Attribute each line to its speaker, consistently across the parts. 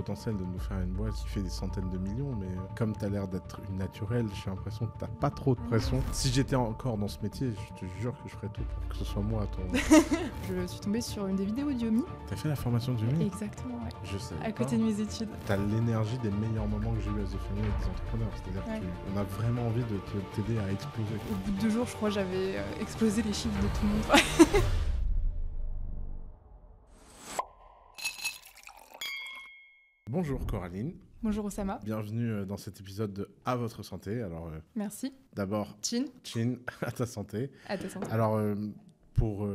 Speaker 1: potentiel de nous faire une boîte qui fait des centaines de millions, mais comme tu as l'air d'être une naturelle, j'ai l'impression que tu t'as pas trop de pression. Si j'étais encore dans ce métier, je te jure que je ferais tout pour que ce soit moi à ton.
Speaker 2: je suis tombée sur une des vidéos de Tu
Speaker 1: as fait la formation de Yomi Exactement,
Speaker 2: ouais. Je sais. À côté de mes études.
Speaker 1: Tu as l'énergie des meilleurs moments que j'ai eu à The Family avec des entrepreneurs. C'est-à-dire qu'on a vraiment envie de t'aider à exploser. Au bout
Speaker 2: de deux jours, je crois, j'avais euh, explosé les chiffres de tout le monde.
Speaker 1: Bonjour Coraline. Bonjour Osama. Bienvenue euh, dans cet épisode de À votre santé. Alors, euh, Merci. D'abord, Chin. Chin, à ta santé. À ta santé. Alors, euh, pour,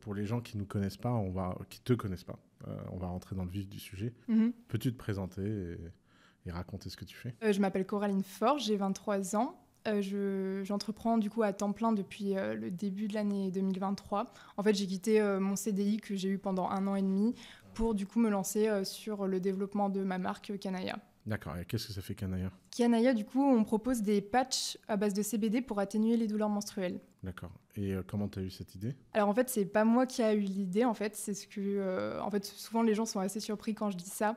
Speaker 1: pour les gens qui ne nous connaissent pas, on va, qui te connaissent pas, on va rentrer dans le vif du sujet. Mhm. Peux-tu te présenter et, raconter ce que tu fais
Speaker 2: Je m'appelle Coraline Forge, j'ai 23 ans. j'entreprends du coup à temps plein depuis le début de l'année 2023. En fait, j'ai quitté mon CDI que j'ai eu pendant un an et demi pour du coup me lancer euh, sur le développement de ma marque euh, Canaya.
Speaker 1: D'accord, et qu'est-ce que ça fait Canaya
Speaker 2: Canaya, du coup, on propose des patchs à base de CBD pour atténuer les douleurs menstruelles.
Speaker 1: D'accord. Et euh, comment tu as eu cette idée
Speaker 2: Alors en fait, c'est pas moi qui ai eu l'idée, en fait, c'est ce que... en fait, souvent les gens sont assez surpris quand je dis ça.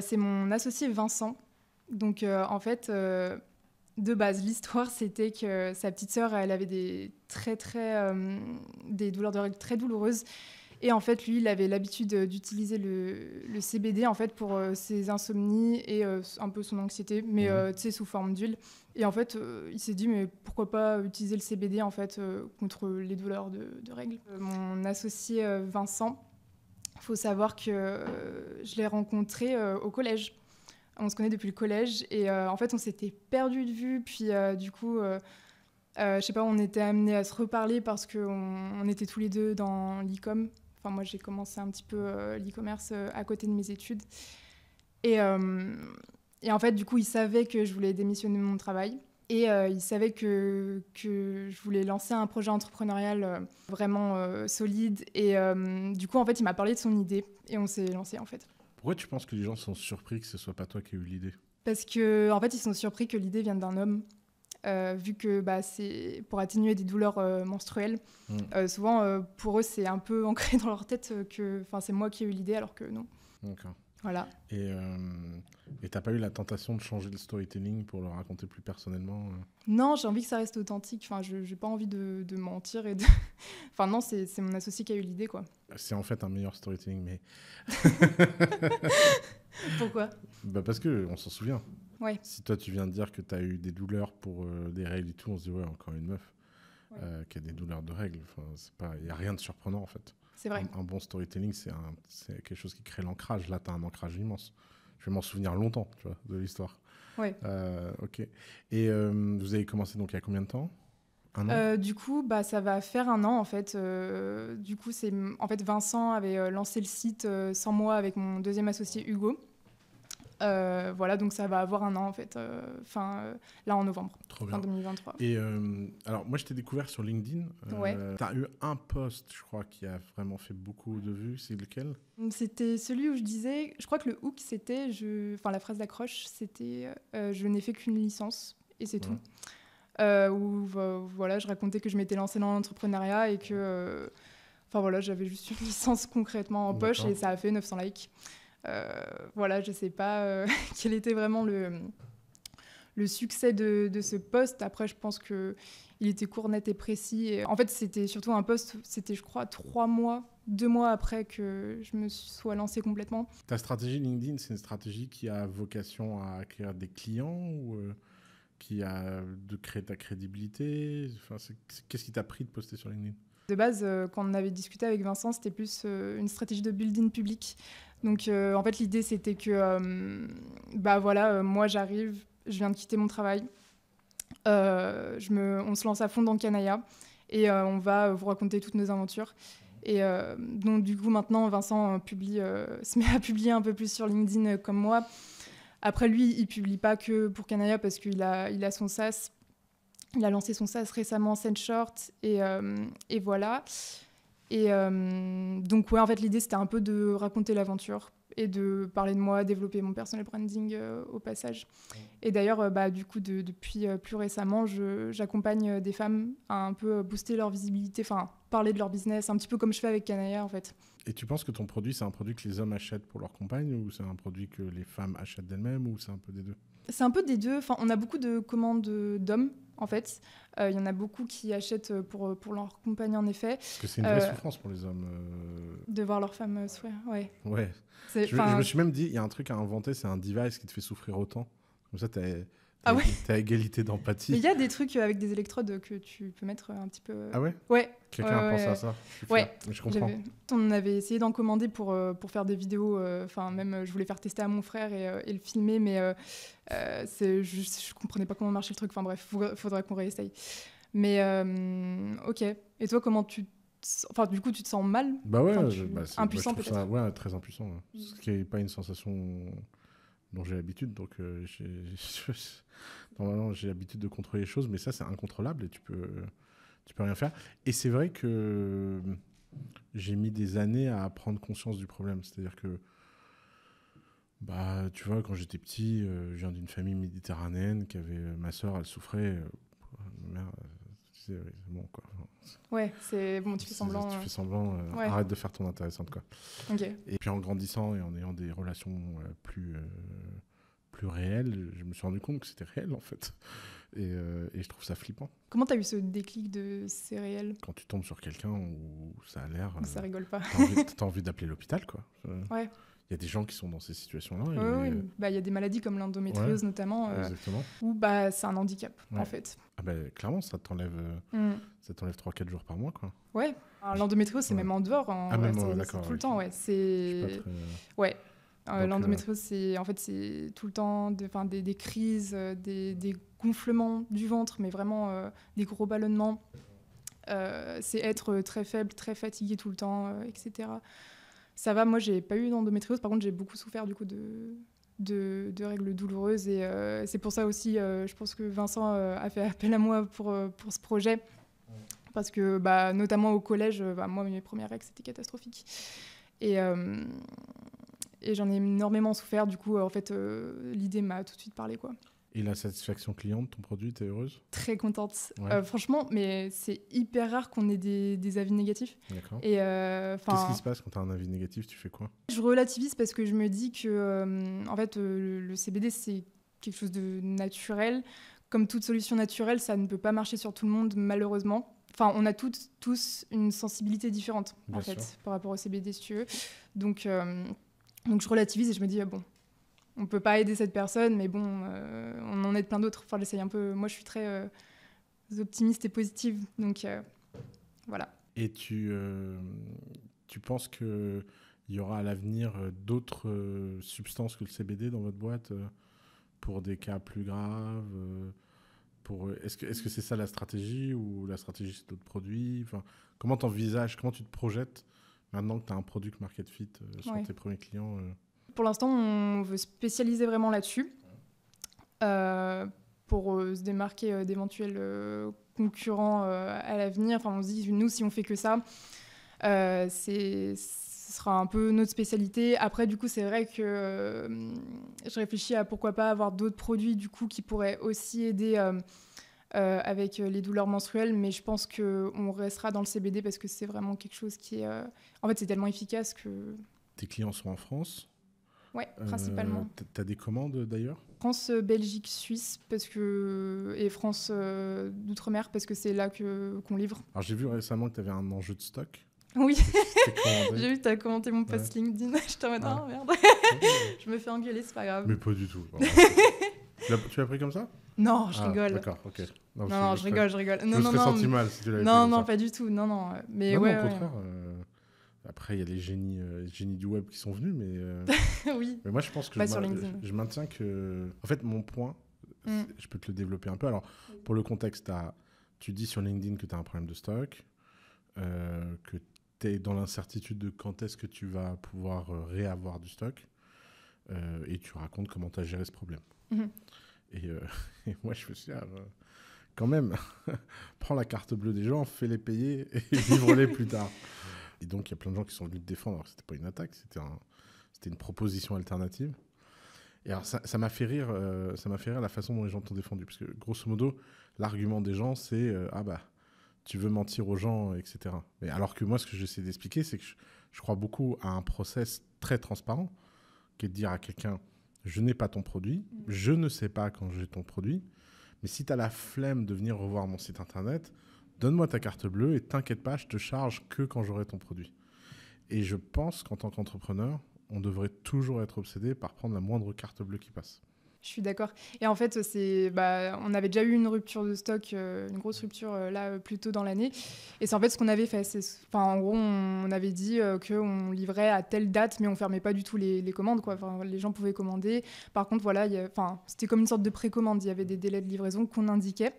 Speaker 2: c'est mon associé Vincent. Donc en fait, de base, l'histoire, c'était que sa petite sœur, elle avait des très, très... des douleurs de règles très douloureuses. Et en fait, lui, il avait l'habitude euh, d'utiliser le, CBD en fait pour euh, ses insomnies et euh, un peu son anxiété, mais mhm. sous forme d'huile. Et en fait, il s'est dit mais pourquoi pas utiliser le CBD en fait contre les douleurs de, règles. Mon associé Vincent, faut savoir que je l'ai rencontré au collège. On se connaît depuis le collège et en fait, on s'était perdu de vue. Puis du coup. je je sais pas, on était amenés à se reparler parce qu'on on était tous les deux dans l'ICOM, moi, j'ai commencé un petit peu euh, l'e-commerce euh, à côté de mes études. Et, euh, et, en fait, du coup, il savait que je voulais démissionner de mon travail. Et il savait que, que, je voulais lancer un projet entrepreneurial vraiment solide. Et du coup, en fait, il m'a parlé de son idée et on s'est lancé en fait.
Speaker 1: Pourquoi tu penses que les gens sont surpris que ce soit pas toi qui ait eu l'idée
Speaker 2: Parce que en fait, ils sont surpris que l'idée vienne d'un homme. Euh, vu que bah, c'est pour atténuer des douleurs euh, menstruelles. Mm. Euh, souvent, pour eux, c'est un peu ancré dans leur tête que c'est moi qui ai eu l'idée, alors que non. D'accord. Voilà.
Speaker 1: Et t'as pas eu la tentation de changer le storytelling pour le raconter plus personnellement
Speaker 2: Non, j'ai envie que ça reste authentique. Enfin, je n'ai pas envie de, mentir. Et de... enfin, non, c'est mon associé qui a eu l'idée. quoi.
Speaker 1: C'est en fait un meilleur storytelling, mais. Pourquoi bah Parce qu'on s'en souvient. Si toi, tu viens de dire que tu as eu des douleurs pour euh, des règles et tout, on se dit, ouais, encore une meuf euh, qui a des douleurs de règles. Enfin, Il n'y a rien de surprenant, en fait. C'est vrai. Un, bon storytelling, c'est quelque chose qui crée l'ancrage. Là, tu as un ancrage immense. Je vais m'en souvenir longtemps, de l'histoire. Euh, ok. Et vous avez commencé donc il y a combien de temps du
Speaker 2: coup, bah, ça va faire un an en fait. du coup, c'est en fait Vincent avait lancé le site sans moi avec mon deuxième associé Hugo. Euh, voilà, donc ça va avoir un an en fait, euh, fin, euh, là en novembre, fin 2023.
Speaker 1: Et alors moi je t'ai découvert sur LinkedIn. Ouais. Tu as eu un post, je crois, qui a vraiment fait beaucoup de vues. C'est lequel
Speaker 2: C'était celui où je disais, je crois que le hook c'était, je... enfin la phrase d'accroche c'était je n'ai fait qu'une licence et c'est tout. où voilà, je racontais que je m'étais lancée dans l'entrepreneuriat et que. Enfin voilà, j'avais juste une licence concrètement en poche et ça a fait 900 likes. Euh, voilà, je ne sais pas euh, quel était vraiment le, le succès de, ce poste. Après, je pense qu'il était court, net et précis. en fait, c'était surtout un poste, c'était, je crois, trois mois, deux mois après que je me sois lancé complètement.
Speaker 1: Ta stratégie LinkedIn, c'est une stratégie qui a vocation à acquérir des clients ou euh, qui a de créer ta crédibilité Qu'est-ce qui t'a pris de poster sur LinkedIn
Speaker 2: de base, quand on avait discuté avec Vincent, c'était plus une stratégie de building public. Donc euh, en fait l'idée c'était que euh, bah voilà euh, moi j'arrive, je viens de quitter mon travail, je me, on se lance à fond dans Canaya et on va vous raconter toutes nos aventures. Et donc, du coup, maintenant, Vincent publie, se met à publier un peu plus sur LinkedIn comme moi. Après, lui, il publie pas que pour Canaya parce qu'il a, il a son SAS. Il a lancé son SAS récemment, Sendshort, et, et voilà. Et euh, donc, ouais, en fait, l'idée, c'était un peu de raconter l'aventure et de parler de moi, développer mon personal branding euh, au passage. Et d'ailleurs, euh, bah, du coup, depuis plus récemment, j'accompagne des femmes à un peu booster leur visibilité, enfin, parler de leur business, un petit peu comme je fais avec Canaya, en fait.
Speaker 1: Et tu penses que ton produit, c'est un produit que les hommes achètent pour leur compagne ou c'est un produit que les femmes achètent d'elles-mêmes ou c'est un peu des deux
Speaker 2: c'est un peu des deux. Enfin, on a beaucoup de commandes d'hommes, en fait. Euh, il y en a beaucoup qui achètent euh, pour, pour leur compagnie, en effet. Parce que c'est une vraie euh, souffrance pour les hommes. De voir leur femme souffrir, ouais. Je, je, me suis
Speaker 1: même dit, il y a un truc à inventer, c'est un device qui te fait souffrir autant. Comme ça, t'es ah ouais T'as égalité d'empathie. il y a
Speaker 2: des trucs euh, avec des électrodes que tu peux mettre euh, un petit peu. Ah ouais Ouais. Quelqu'un a pensé à ça. ouais. je comprends. On avait essayé d'en commander pour, euh, pour faire des vidéos. Enfin, même, je voulais faire tester à mon frère et, le filmer, mais je, je comprenais pas comment marchait le truc. Enfin, bref, faudrait, faudrait qu'on réessaye. Mais ok. Et toi, comment tu enfin du coup tu te sens mal bah ouais bah, impuissant peut-être ouais très impuissant hein. mm. ce
Speaker 1: qui est pas une sensation dont j'ai l'habitude. Donc, euh, j'ai l'habitude de contrôler les choses, mais ça, c'est incontrôlable et tu peux, tu peux rien faire. Et c'est vrai que euh, j'ai mis des années à prendre conscience du problème. C'est-à-dire que, bah, tu vois, quand j'étais petit, euh, je viens d'une famille méditerranéenne qui avait. Ma soeur, elle souffrait c'est bon, quoi.
Speaker 2: Ouais, c'est bon, tu fais semblant. Tu euh. fais semblant, euh, arrête de faire ton intéressante, quoi.
Speaker 1: Et puis en grandissant et en ayant des relations euh, plus, plus réelles, je me suis rendu compte que c'était réel, en fait. Et, je trouve ça flippant.
Speaker 2: Comment tu as eu ce déclic de c'est réel
Speaker 1: Quand tu tombes sur quelqu'un où ça a l'air. ça rigole pas. t'as envie, envie d'appeler l'hôpital, quoi. Ouais il y a des gens qui sont dans ces situations-là. Oui,
Speaker 2: bah, il y a des maladies comme l'endométriose notamment, euh, où bah, c'est un handicap en fait.
Speaker 1: Ah, bah, clairement, ça t'enlève euh, mm. t'enlève 3-4 jours par mois. Quoi.
Speaker 2: Ouais, l'endométriose, c'est même en dehors, hein. Ah, même, tout le temps. Ouais, c'est... Euh, ouais. Euh, l'endométriose, c'est en fait c'est tout le temps de, des, crises, des, gonflements du ventre, mais vraiment des gros ballonnements. c'est être très faible, très fatigué tout le temps, etc ça va. Moi, j'ai pas eu d'endométriose. Par contre, j'ai beaucoup souffert du coup de, de, règles douloureuses. Et euh, c'est pour ça aussi, euh, je pense que Vincent euh, a fait appel à moi pour, pour ce projet. Parce que, bah, notamment au collège, bah, moi, mes premières règles, c'était catastrophique. Et, et j'en ai énormément souffert. Du coup, en fait, l'idée m'a tout de suite parlé. quoi.
Speaker 1: Et la satisfaction client de ton produit, t'es heureuse
Speaker 2: Très contente. Euh, franchement, mais c'est hyper rare qu'on ait des, avis négatifs. D'accord. Et euh, qu'est-ce qui se
Speaker 1: passe quand t'as un avis négatif Tu fais quoi
Speaker 2: Je relativise parce que je me dis que, euh, en fait, le, CBD c'est quelque chose de naturel. Comme toute solution naturelle, ça ne peut pas marcher sur tout le monde, malheureusement. Enfin, on a toutes, tous une sensibilité différente, en fait, par rapport au CBD, si tu veux. Donc, donc je relativise et je me dis, ah, bon, on peut pas aider cette personne, mais bon, euh, on en aide plein d'autres. Enfin, j'essaye un peu. Moi, je suis très euh, optimiste et positive, donc euh,
Speaker 1: voilà. Et tu, tu penses qu'il y aura à l'avenir d'autres substances que le CBD dans votre boîte pour des cas plus graves pour, est-ce que, est-ce que c'est ça la stratégie ou la stratégie c'est d'autres produits enfin, Comment tu envisages, comment tu te projettes maintenant que tu as un produit market fit sur tes premiers clients
Speaker 2: pour l'instant, on veut spécialiser vraiment là-dessus euh, pour euh, se démarquer euh, d'éventuels concurrents à l'avenir. Enfin, on se dit, nous, si on fait que ça, ce sera un peu notre spécialité. Après, du coup, c'est vrai que je réfléchis à pourquoi pas avoir d'autres produits du coup qui pourraient aussi aider avec les douleurs menstruelles, mais je pense que on restera dans le CBD parce que c'est vraiment quelque chose qui est, en fait, c'est tellement efficace que.
Speaker 1: Tes clients sont en France oui, principalement. Euh, tu as des commandes d'ailleurs
Speaker 2: France, euh, Belgique, Suisse, parce que et France euh, d'outre-mer, parce que c'est là que qu'on livre.
Speaker 1: Alors j'ai vu récemment que tu avais un enjeu de stock.
Speaker 2: Oui, j'ai vu, tu as commenté mon post LinkedIn. Je t'en dit, ah, merde, je me fais engueuler, c'est pas grave. Mais pas du tout. tu l'as pris comme ça Non, je ah, rigole. D'accord, ok. Non, je, rigole, je rigole. Non, je non, non. senti mal si tu l'avais Non, non, pas du tout. Non, non. Mais ouais, au contraire.
Speaker 1: Après, il y a les génies, euh, génies du web qui sont venus, mais. Euh, oui. Mais moi, je pense que je, maintiens que. En fait, mon point, mm. je peux te le développer un peu. Alors, pour le contexte, tu dis sur LinkedIn que tu as un problème de stock, euh, que tu es dans l'incertitude de quand est-ce que tu vas pouvoir réavoir du stock, et tu racontes comment tu as géré ce problème. Mm-hmm. et, moi, je me suis dit, ah, ben, quand même, prends la carte bleue des gens, fais-les payer et livre-les plus tard. Et donc, il y a plein de gens qui sont venus te défendre. Alors, n'était pas une attaque, c'était une proposition alternative. Et alors, ça m'a fait rire, euh, ça m'a fait rire la façon dont les gens t'ont défendu, parce que grosso modo, l'argument des gens, c'est euh, ah bah, tu veux mentir aux gens, etc. Mais alors que moi, ce que j'essaie d'expliquer, c'est que je, je, crois beaucoup à un process très transparent, qui est de dire à quelqu'un, je n'ai pas ton produit, mm. je ne sais pas quand j'ai ton produit, mais si tu as la flemme de venir revoir mon site internet, donne-moi ta carte bleue et t'inquiète pas, je te charge que quand j'aurai ton produit. Et je pense qu'en tant qu'entrepreneur, on devrait toujours être obsédé par prendre la moindre carte bleue qui passe.
Speaker 2: Je suis d'accord. Et en fait, c'est, bah, on avait déjà eu une rupture de stock, euh, une grosse rupture euh, là euh, plus tôt dans l'année. Et c'est en fait ce qu'on avait fait. Enfin, en gros, on, avait dit qu'on livrait à telle date, mais on ne fermait pas du tout les, commandes. Quoi. les gens pouvaient commander. Par contre, voilà, enfin, c'était comme une sorte de précommande. Il y avait des délais de livraison qu'on indiquait.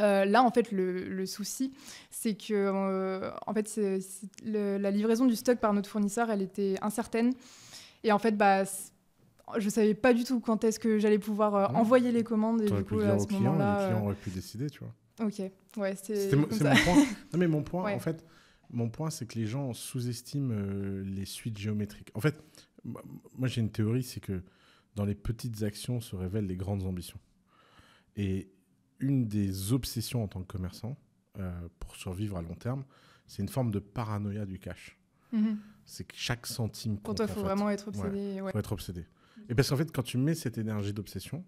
Speaker 2: Euh, là, en fait, le, souci, c'est que euh, en fait, la livraison du stock par notre fournisseur, elle était incertaine. Et en fait, bah, je ne savais pas du tout quand est-ce que j'allais pouvoir euh, ah envoyer les commandes. Et du coup, à ce moment-là. Le client aurait pu décider, tu vois. Ok, ouais, c'est. mon point.
Speaker 1: Non, mais mon point, en fait, mon point, c'est que les gens sous-estiment les suites géométriques. En fait, moi, j'ai une théorie, c'est que dans les petites actions se révèlent les grandes ambitions. Et une des obsessions en tant que commerçant euh, pour survivre à long terme, c'est une forme de paranoïa du cash. Mhm. C'est que chaque centime compte. Pour toi, il faut vraiment être obsédé. Ouais. Faut être obsédé. Et parce qu'en fait, quand tu mets cette énergie d'obsession,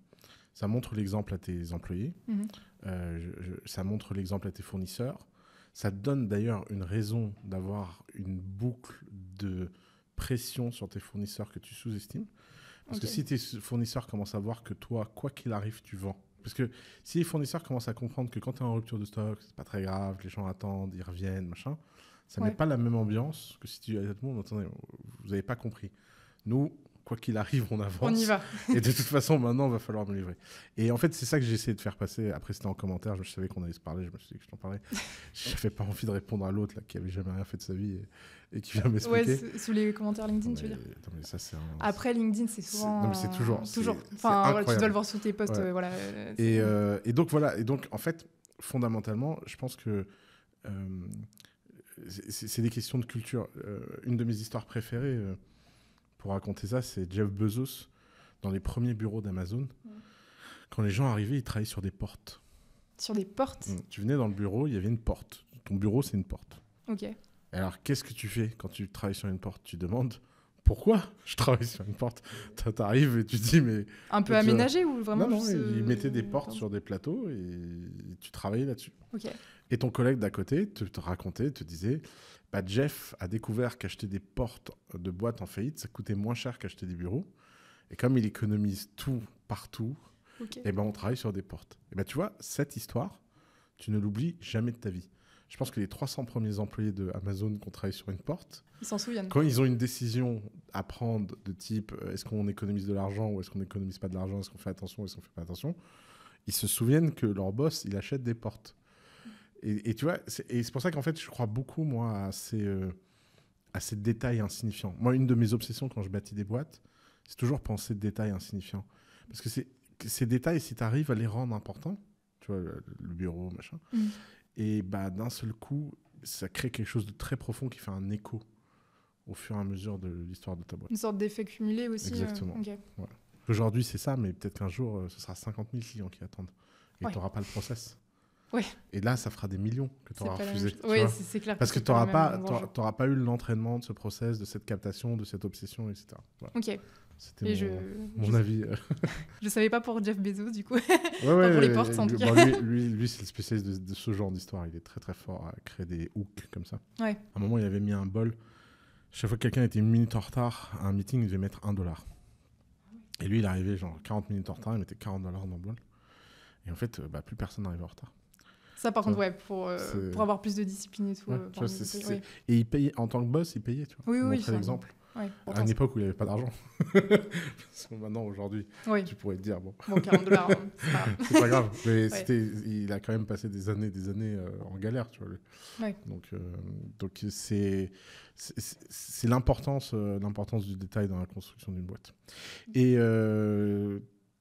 Speaker 1: ça montre l'exemple à tes employés, mhm. euh, ça montre l'exemple à tes fournisseurs, ça donne d'ailleurs une raison d'avoir une boucle de pression sur tes fournisseurs que tu sous-estimes. Parce que si tes fournisseurs commencent à voir que toi, quoi qu'il arrive, tu vends parce que si les fournisseurs commencent à comprendre que quand tu es en rupture de stock, c'est pas très grave, les gens attendent, ils reviennent, machin, ça n'est pas la même ambiance que si tu dis tout le monde, attendez, vous n'avez pas compris. Nous, quoi qu'il arrive, on avance. On y va. et de toute façon, maintenant, il va falloir me livrer. Et en fait, c'est ça que j'ai essayé de faire passer. Après, c'était en commentaire. Je savais qu'on allait se parler. Je me suis dit que je t'en parlais. Je n'avais pas envie de répondre à l'autre là, qui avait jamais rien fait de sa vie et, et qui vient m'expliquer. Ouais,
Speaker 2: sous les commentaires LinkedIn, tu veux dire Après, LinkedIn, c'est souvent. Non, mais c'est toujours. toujours. Enfin, tu dois le voir sous tes posts. voilà, euh,
Speaker 1: et, donc, voilà. Et donc, en fait, fondamentalement, je pense que. Euh, c'est des questions de culture. Euh, une de mes histoires préférées pour raconter ça, c'est Jeff Bezos dans les premiers bureaux d'Amazon. Mm. Quand les gens arrivaient, ils travaillaient sur des portes.
Speaker 2: Sur des portes mm.
Speaker 1: Tu venais dans le bureau, il y avait une porte. Ton bureau, c'est une porte. Ok. Alors, qu'est-ce que tu fais quand tu travailles sur une porte Tu demandes pourquoi je travaille sur une porte T'arrives et tu dis, mais. Un peu aménagé ou vraiment Non, non, ils euh, mettaient des portes sur des plateaux et tu travaillais là-dessus. Et ton collègue d'à côté te, racontait, te disait, bah Jeff a découvert qu'acheter des portes de boîtes en faillite, ça coûtait moins cher qu'acheter des bureaux. Et comme il économise tout, partout, et eh ben on travaille sur des portes. Et ben tu vois, cette histoire, tu ne l'oublies jamais de ta vie je pense que les 300 premiers employés de Amazon qui ont travaillé sur une porte, s'en Quand ils ont une décision à prendre de type euh, est-ce qu'on économise de l'argent ou est-ce qu'on économise pas de l'argent, est-ce qu'on fait attention ou est-ce qu'on fait pas attention, ils se souviennent que leur boss, il achète des portes. Et, tu vois, c'est pour ça qu'en fait, je crois beaucoup, moi, à ces, euh, à ces détails insignifiants. Moi, une de mes obsessions quand je bâtis des boîtes, c'est toujours penser de détails insignifiants. Parce que ces détails, si tu arrives à les rendre importants, tu vois, le, bureau, machin, mm. Et bah, d'un seul coup, ça crée quelque chose de très profond qui fait un écho au fur et à mesure de l'histoire de ta boîte. Une sorte
Speaker 2: d'effet cumulé aussi. Euh, Exactement.
Speaker 1: Aujourd'hui, c'est ça, mais peut-être qu'un jour, euh, ce sera 50 000 clients qui attendent. Et tu n'auras pas le process. Et là, ça fera des millions que tu auras refusé. oui, c'est clair. Parce que, tu n'auras pas, pas eu l'entraînement de ce process, de cette captation, de cette obsession, etc. Ok. C'était mon, mon je, avis.
Speaker 2: je savais pas pour Jeff Bezos, du coup. Ouais, pour les portes, en tout bah, cas.
Speaker 1: lui, lui, c'est le spécialiste de, ce genre d'histoire. Il est très, très fort à créer des hooks comme ça. Ouais. À un moment, il avait mis un bol. Chaque fois que quelqu'un était une minute en retard à un meeting, il devait mettre un dollar. Et lui, il arrivait genre 40 minutes en retard, il mettait 40 dollars dans le bol. Et en fait, euh, bah, plus personne n'arrivait en retard.
Speaker 2: Ça, par contre, ouais, pour, euh, pour avoir plus de discipline et tout. Euh,
Speaker 1: et il payait, en tant que boss, il payait, tu vois. Oui, oui, l'exemple à une époque où il n'y avait pas d'argent. Parce que maintenant, aujourd'hui, tu pourrais te dire, bon. 40 dollars, hein, c'est pas grave. Mais il a quand même passé des années des années euh, en galère, tu vois. Donc, euh, donc c'est, c'est, l'importance, euh, l'importance du détail dans la construction d'une boîte. Et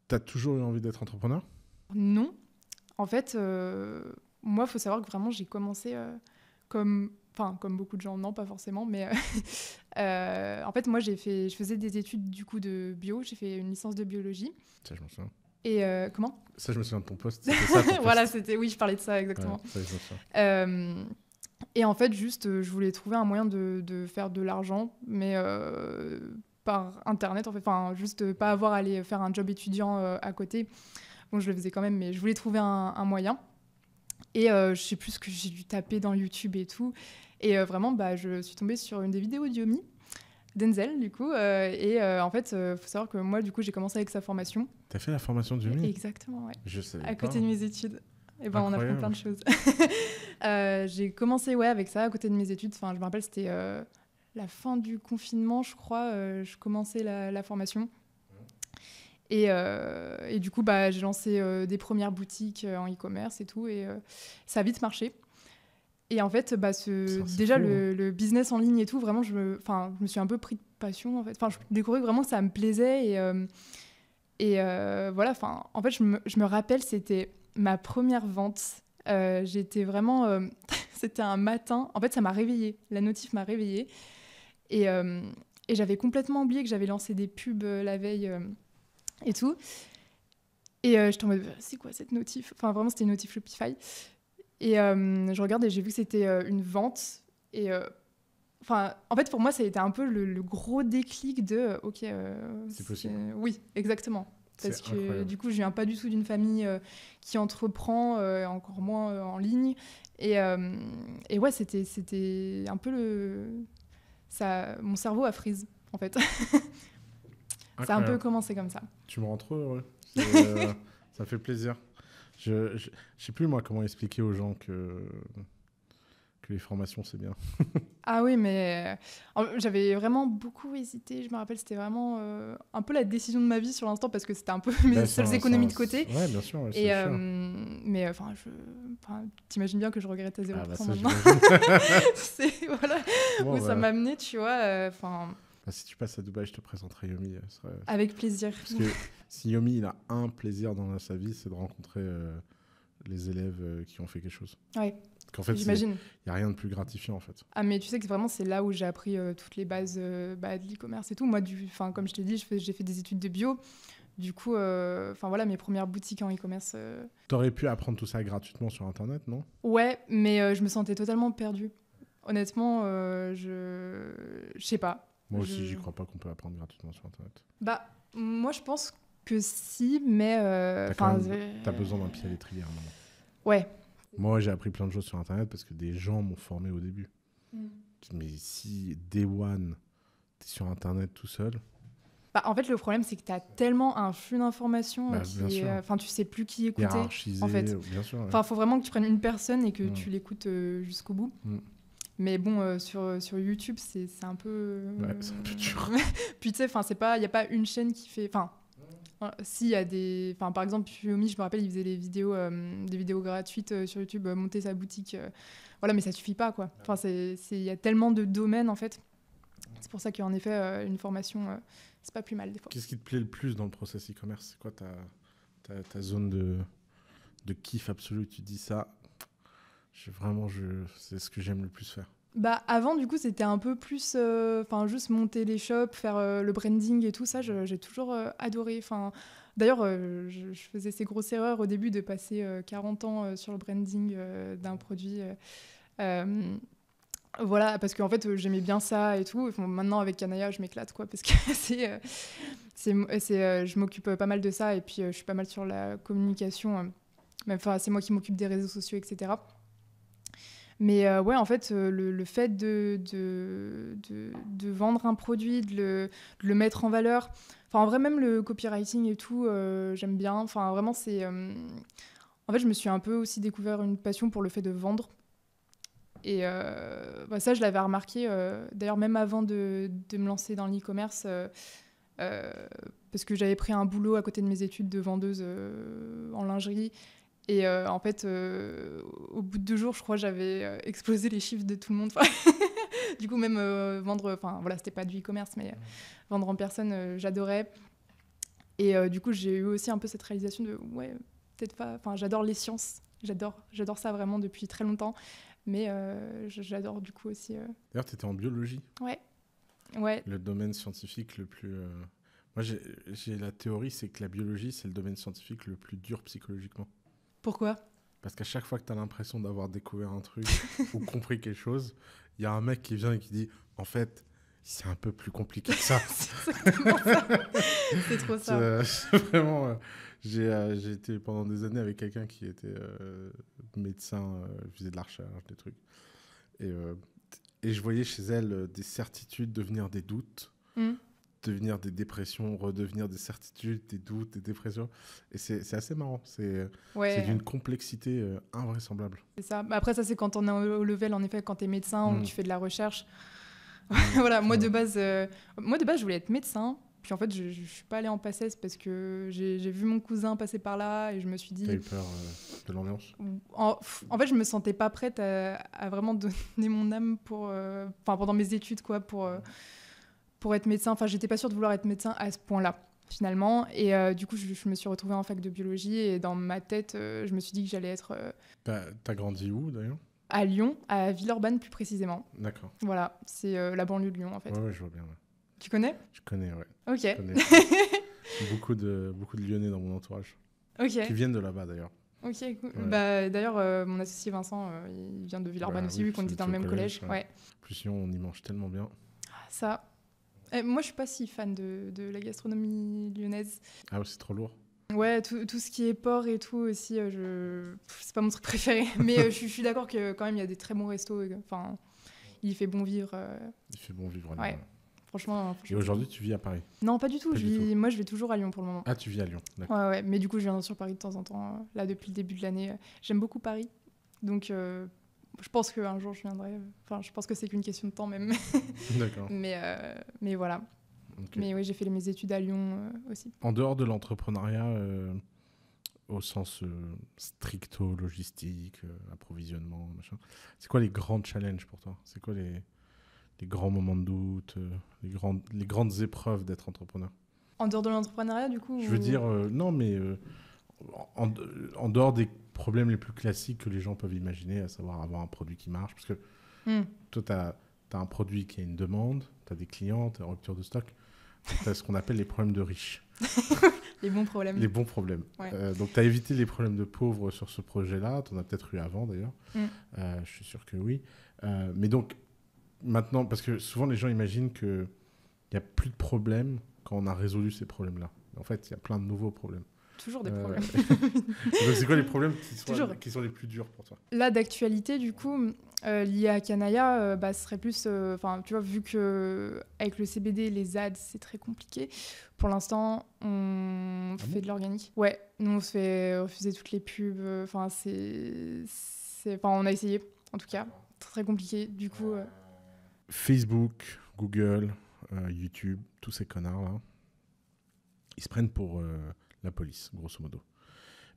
Speaker 1: tu as toujours eu envie d'être entrepreneur
Speaker 2: Non. En fait, moi, il faut savoir que vraiment, j'ai commencé comme enfin comme beaucoup de gens, non pas forcément, mais euh, euh, en fait moi j'ai fait, je faisais des études du coup de bio, j'ai fait une licence de biologie. Ça je m'en souviens. Et euh, comment Ça je me souviens de ton poste. voilà c'était, oui je parlais de ça exactement. euh, et en fait juste je voulais trouver un moyen de, faire de l'argent, mais par internet en fait, enfin juste pas avoir à aller faire un job étudiant à côté. Bon je le faisais quand même, mais je voulais trouver un, un moyen. Et euh, je sais plus ce que j'ai dû taper dans YouTube et tout. Et euh, vraiment, bah, je suis tombée sur une des vidéos d'Yomi, Denzel, du coup. Euh, et en fait, il faut savoir que moi, du coup, j'ai commencé avec sa formation.
Speaker 1: T'as fait la formation du Exactement, ouais. Je sais. À côté de mes
Speaker 2: études. Et ben, on on apprend plein de choses. j'ai commencé, ouais, avec ça, à côté de mes études. Enfin, je me rappelle, c'était la fin du confinement, je crois. je commençais la, la formation. Euh, et, du coup, bah, j'ai lancé euh, des premières boutiques euh, en e-commerce et tout, et ça a vite marché. Et en fait, bah, ce, déjà hein. le, business en ligne et tout, vraiment, je me, je me suis un peu pris de passion. En fait. Enfin, je découvrais vraiment ça me plaisait. Et, et voilà, enfin, en fait, je me, je me rappelle, c'était ma première vente. J'étais vraiment. c'était un matin. En fait, ça m'a réveillée. La notif m'a réveillée. Et, et j'avais complètement oublié que j'avais lancé des pubs la veille et tout. Et euh, je j'étais en c'est quoi cette notif Enfin, vraiment, c'était une notif Shopify. Et euh, je regarde et j'ai vu que c'était euh, une vente. Et enfin, en fait, pour moi, ça a été un peu le, gros déclic de, ok, c'est possible. Oui, exactement. Parce que du coup, je viens pas du tout d'une famille qui entreprend, encore moins en ligne. Et, et ouais, c'était, c'était un peu le. Ça, mon cerveau a frise, en fait. Ah, ça a un peu commencé comme ça.
Speaker 1: Tu me rends trop heureux. Euh, ça fait plaisir. Je ne sais plus, moi, comment expliquer aux gens que, que les formations, c'est bien.
Speaker 2: ah oui, mais euh, j'avais vraiment beaucoup hésité. Je me rappelle, c'était vraiment euh, un peu la décision de ma vie sur l'instant parce que c'était un peu mes ben, seules économies de côté. Oui, bien sûr. Et, mais enfin, je... t'imagines bien que je regrette à 0% ah, bah, c'est voilà, où ça bah. m'a amené, tu vois. Enfin
Speaker 1: si tu passes à Dubaï, je te présenterai Yomi. Euh, Avec plaisir. Parce que si Yomi, il a un plaisir dans sa vie, c'est de rencontrer euh, les élèves euh, qui ont fait quelque chose. Ouais. fait, J'imagine. Il n'y a rien de plus gratifiant, en fait.
Speaker 2: Ah, mais tu sais que vraiment, c'est là où j'ai appris toutes les bases bah, de l'e-commerce et tout. Moi, du, fin, comme je t'ai dit, j'ai fait des études de bio. Du coup, enfin voilà, mes premières boutiques en e-commerce.
Speaker 1: Tu aurais pu apprendre tout ça gratuitement sur Internet, non
Speaker 2: Ouais, mais je me sentais totalement perdue. Honnêtement, je... je sais pas moi aussi, j'y crois
Speaker 1: pas qu'on peut apprendre gratuitement sur Internet.
Speaker 2: Bah, moi, je pense que si, mais. Euh, euh, t'as besoin d'un
Speaker 1: pied à l'étrier à un moment. Ouais. Moi, j'ai appris plein de choses sur Internet parce que des gens m'ont formé au début. Mm. Mais si, day one, t'es sur Internet tout seul.
Speaker 2: Bah, en fait, le problème, c'est que t'as tellement un flux d'informations bah, euh, Enfin, tu sais plus qui écouter. En fait. Enfin, il faut vraiment que tu prennes une personne et que mm. tu l'écoutes jusqu'au bout. Mm. Mais bon, euh, sur, euh, sur YouTube, c'est un peu. Ouais, euh, c'est un peu dur. Puis tu sais, il n'y a pas une chaîne qui fait. Enfin, si, y a des. Enfin, par exemple, Xiaomi, je me rappelle, il faisait des vidéos, des vidéos gratuites sur YouTube, monter sa boutique. voilà, mais ça suffit pas, quoi. Enfin, c'est, il y a tellement de domaines, en fait. C'est pour ça qu'en effet, une formation, c'est pas plus mal, des fois.
Speaker 1: Qu'est-ce qui te plaît le plus dans le process e-commerce C'est quoi ta, ta, ta, zone de, de kiff absolu Tu dis ça, vraiment, je, c'est ce que j'aime le plus faire.
Speaker 2: Bah, avant, du coup, c'était un peu plus. Euh, enfin, juste monter les shops, faire euh, le branding et tout ça, j'ai toujours euh, adoré. Enfin, D'ailleurs, je, faisais ces grosses erreurs au début de passer 40 ans sur le branding d'un produit. voilà, parce qu'en fait, j'aimais bien ça et tout. maintenant, avec Canaya je m'éclate, quoi, parce que c'est. je m'occupe pas mal de ça et puis je suis pas mal sur la communication. Enfin, c'est moi qui m'occupe des réseaux sociaux, etc. Mais euh, ouais, en fait, euh, le, fait de de, vendre un produit, de le, mettre en valeur, enfin en vrai même le copywriting et tout, euh, j'aime bien. Enfin vraiment, c'est... En fait, je me suis un peu aussi découvert une passion pour le fait de vendre. Et bah, ça, je l'avais remarqué, d'ailleurs même avant de, me lancer dans l'e-commerce. parce que j'avais pris un boulot à côté de mes études de vendeuse en lingerie et euh, en fait, euh, au bout de deux jours, je crois, j'avais euh, explosé les chiffres de tout le monde. du coup, même vendre, enfin voilà, c'était pas du e-commerce, mais vendre en personne, j'adorais. Et du coup, j'ai eu aussi un peu cette réalisation de ouais, peut-être pas. Enfin, j'adore les sciences, j'adore, j'adore ça vraiment depuis très longtemps. Mais j'adore du coup aussi. D'ailleurs,
Speaker 1: tu étais en biologie. Ouais. Ouais. Le domaine scientifique le plus. Moi, j'ai la théorie, c'est que la biologie, c'est le domaine scientifique le plus dur psychologiquement. Pourquoi Parce qu'à chaque fois que tu as l'impression d'avoir découvert un truc ou compris quelque chose, il y a un mec qui vient et qui dit En fait, c'est un peu plus compliqué que ça. c'est trop ça. Euh, vraiment, euh, euh, j'ai été pendant des années avec quelqu'un qui était médecin, faisait de la recherche, des trucs. Et, et je voyais chez elle des certitudes devenir des doutes. Mmh devenir des dépressions, redevenir des certitudes, des doutes, des dépressions. Et c'est assez marrant. C'est d'une complexité euh, invraisemblable.
Speaker 2: C'est ça. Bah, après, ça, c'est quand on est au level, en effet, quand tu es médecin ou mm. tu fais de la recherche. Mm. voilà, moi, de base, euh, moi, de base, je voulais être médecin. Puis en fait, je, ne suis pas allée en passesse parce que j'ai vu mon cousin passer par là et je me suis dit. as eu peur
Speaker 1: euh, de l'ambiance
Speaker 2: en, fait, je me sentais pas prête à, vraiment donner mon âme pour, pendant mes études, quoi, pour pour être médecin. Enfin, j'étais pas sûre de vouloir être médecin à ce point-là finalement. Et euh, du coup, je, je, me suis retrouvée en fac de biologie et dans ma tête, euh, je me suis dit que j'allais être.
Speaker 1: bah, T'as grandi où d'ailleurs
Speaker 2: À Lyon, à Villeurbanne plus précisément. D'accord. Voilà, c'est la banlieue de Lyon
Speaker 1: en fait. Ouais, ouais je vois bien. Tu connais Je connais, ouais. Ok. beaucoup, de, beaucoup de Lyonnais dans mon entourage. Ok. Qui viennent de là-bas d'ailleurs. Ok,
Speaker 2: Bah, d'ailleurs, mon associé Vincent, il vient de Villeurbanne bah aussi, vu qu'on était dans le même collège. ouais.
Speaker 1: Plus Lyon, on y mange tellement bien.
Speaker 2: Ah, ça, euh, moi, je suis pas si fan de, la gastronomie lyonnaise. Ah c'est trop lourd. Ouais, tout, ce qui est porc et tout aussi, euh, je... c'est pas mon truc préféré. Mais euh, je, suis d'accord que quand même, il y a des très bons restos. Enfin, il fait bon vivre.
Speaker 1: Il fait bon vivre, ouais.
Speaker 2: Franchement, Et aujourd'hui, tu vis à Paris Non, pas du tout. Moi, je vais toujours à Lyon pour le moment. Ah, tu vis à Lyon, Ouais, ouais. Mais du coup, je viens sur Paris de temps en temps. Là, depuis le début de l'année, j'aime beaucoup Paris. Donc, je pense qu'un jour je viendrai. Enfin, je pense que c'est qu'une question de temps même.
Speaker 1: D'accord.
Speaker 2: mais, euh, mais voilà. Mais oui, j'ai fait mes études à Lyon euh, aussi. En
Speaker 1: dehors de l'entrepreneuriat, euh, au sens stricto logistique, approvisionnement, machin, c'est quoi les grands challenges pour toi C'est quoi les, les, grands moments de doute, les, grandes, les grandes épreuves d'être entrepreneur
Speaker 2: En dehors de l'entrepreneuriat, du coup Je veux dire,
Speaker 1: non, mais en dehors des problèmes les plus classiques que les gens peuvent imaginer, à savoir avoir un produit qui marche. Parce que hmm. toi, tu as, un produit qui a une demande, tu as des clients, tu as une rupture de stock. Tu ce qu'on appelle les problèmes de riches.
Speaker 2: les bons problèmes. Les bons
Speaker 1: problèmes. Euh, donc, tu as évité les problèmes de pauvres sur ce projet-là. Tu en as peut-être eu avant, d'ailleurs. Hmm. Euh, je suis sûr que oui. Euh, mais donc, maintenant, parce que souvent, les gens imaginent qu'il n'y a plus de problèmes quand on a résolu ces problèmes-là. En fait, il y a plein de nouveaux problèmes. Toujours des problèmes. c'est quoi les problèmes qui sont, les plus durs pour toi
Speaker 2: Là, d'actualité, du coup, euh, lié à Kanaya, euh, bah, ce serait plus. Euh, enfin, tu vois, vu que avec le CBD, les ads, c'est très compliqué. Pour l'instant, on ah fait de l'organique. Ouais, nous, on se fait refuser toutes les pubs. Enfin, c'est. Enfin, on a essayé, en tout cas. Très, très compliqué, du coup.
Speaker 1: Facebook, Google, YouTube, tous ces connards-là, ils se prennent pour la police, grosso modo.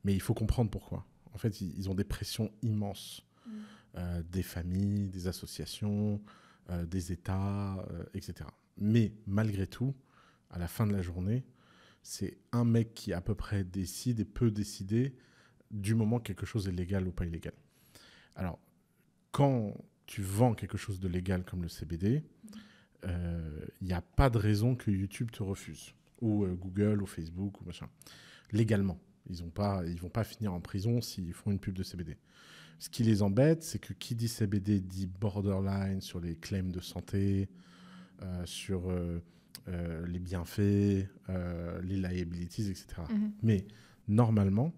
Speaker 1: Mais il faut comprendre pourquoi. En fait, ils ont des pressions immenses mm. euh, des familles, des associations, euh, des États, euh, etc. Mais malgré tout, à la fin de la journée, c'est un mec qui à peu près décide et peut décider du moment quelque chose est légal ou pas illégal. Alors, quand tu vends quelque chose de légal comme le CBD, mm. il n'y a pas de raison que YouTube te refuse ou euh, Google ou Facebook ou machin. Légalement, ils ont pas, ils vont pas finir en prison s'ils font une pub de CBD. Ce qui les embête, c'est que qui dit CBD dit borderline sur les claims de santé, euh, sur euh, les bienfaits, les liabilities, etc. Mm-hmm. Mais normalement,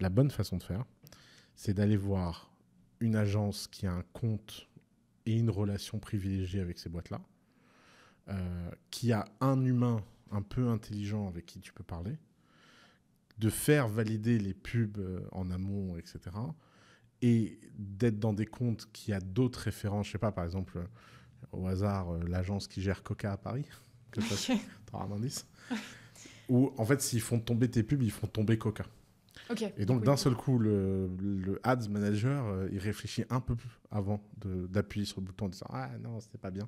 Speaker 1: la bonne façon de faire, c'est d'aller voir une agence qui a un compte et une relation privilégiée avec ces boîtes-là, qui a un humain un peu intelligent avec qui tu peux parler, de faire valider les pubs euh, en amont, etc. Et d'être dans des comptes qui a d'autres références. Je sais pas, par exemple, euh, au hasard, euh, l'agence qui gère Coca à Paris. Que as un indice. Ou en fait, s'ils font tomber tes pubs, ils font tomber Coca. Et donc, d'un seul coup, le, le ads manager, il réfléchit un peu plus avant d'appuyer sur le bouton en disant Ah non, c'était pas bien.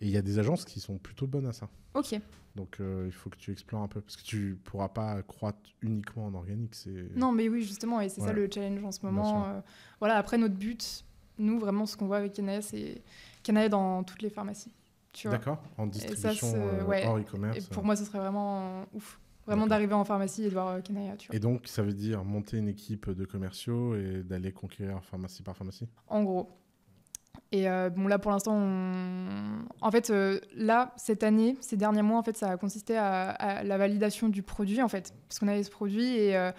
Speaker 1: Et il y a des agences qui sont plutôt bonnes à ça. Ok. Donc euh, il faut que tu explores un peu, parce que tu pourras pas croître uniquement en organique. Non, mais oui, justement, et c'est ça le challenge en ce moment.
Speaker 2: Euh, voilà, après notre but, nous, vraiment, ce qu'on voit avec Canada, c'est Canada dans toutes les pharmacies. D'accord, en distribution et ça, euh, hors e-commerce. Pour moi, ce serait vraiment ouf. Vraiment d'arriver en pharmacie et de voir Et
Speaker 1: donc, ça veut dire monter une équipe de commerciaux et d'aller conquérir pharmacie par pharmacie
Speaker 2: En gros. Et euh, bon, là, pour l'instant, en fait, euh, là, cette année, ces derniers mois, en fait, ça a consisté à, la validation du produit, en fait, parce qu'on avait ce produit et euh,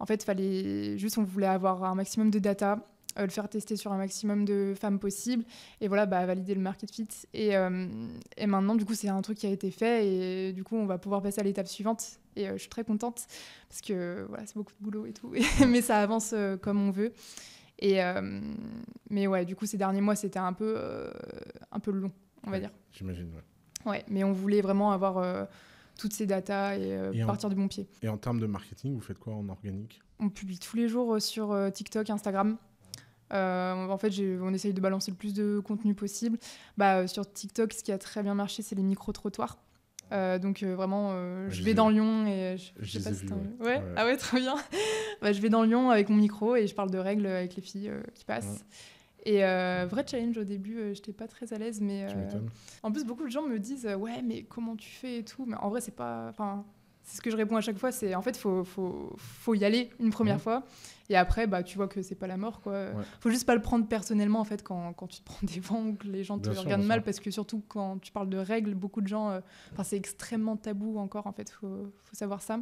Speaker 2: en fait, fallait juste, on voulait avoir un maximum de data, le faire tester sur un maximum de femmes possible et voilà, bah, valider le market fit. Et, et maintenant, du coup, c'est un truc qui a été fait et du coup, on va pouvoir passer à l'étape suivante. Et je suis très contente parce que voilà, c'est beaucoup de boulot et tout, mais ça avance comme on veut. Et, euh, mais ouais, du coup, ces derniers mois, c'était un peu, euh, un peu long, on va dire. J'imagine, ouais. Ouais, mais on voulait vraiment avoir euh, toutes ces datas et, partir du bon pied.
Speaker 1: Et en termes de marketing, vous faites quoi en organique
Speaker 2: On publie tous les jours sur TikTok, Instagram. en fait, on essaye de balancer le plus de contenu possible. Bah, sur TikTok, ce qui a très bien marché, c'est les micro-trottoirs. Euh, donc euh, vraiment, euh, je, vais dans Lyon et je, je, sais pas si ouais. Ah ouais, très bien. Bah, je vais dans Lyon avec mon micro et je parle de règles avec les filles qui passent. Et vrai challenge au début, j'étais pas très à l'aise, mais en plus beaucoup de gens me disent ouais mais comment tu fais et tout, mais en vrai c'est pas, enfin c'est ce que je réponds à chaque fois, c'est en fait, faut, faut, faut, y aller une première mmh. fois. Et après, bah, tu vois que c'est pas la mort. Quoi. ne Faut juste pas le prendre personnellement en fait, quand, quand tu te prends des ventes ou que les gens te regardent mal. Parce que surtout quand tu parles de règles, beaucoup de gens. Euh, enfin, c'est extrêmement tabou encore, en fait. Faut, faut savoir ça.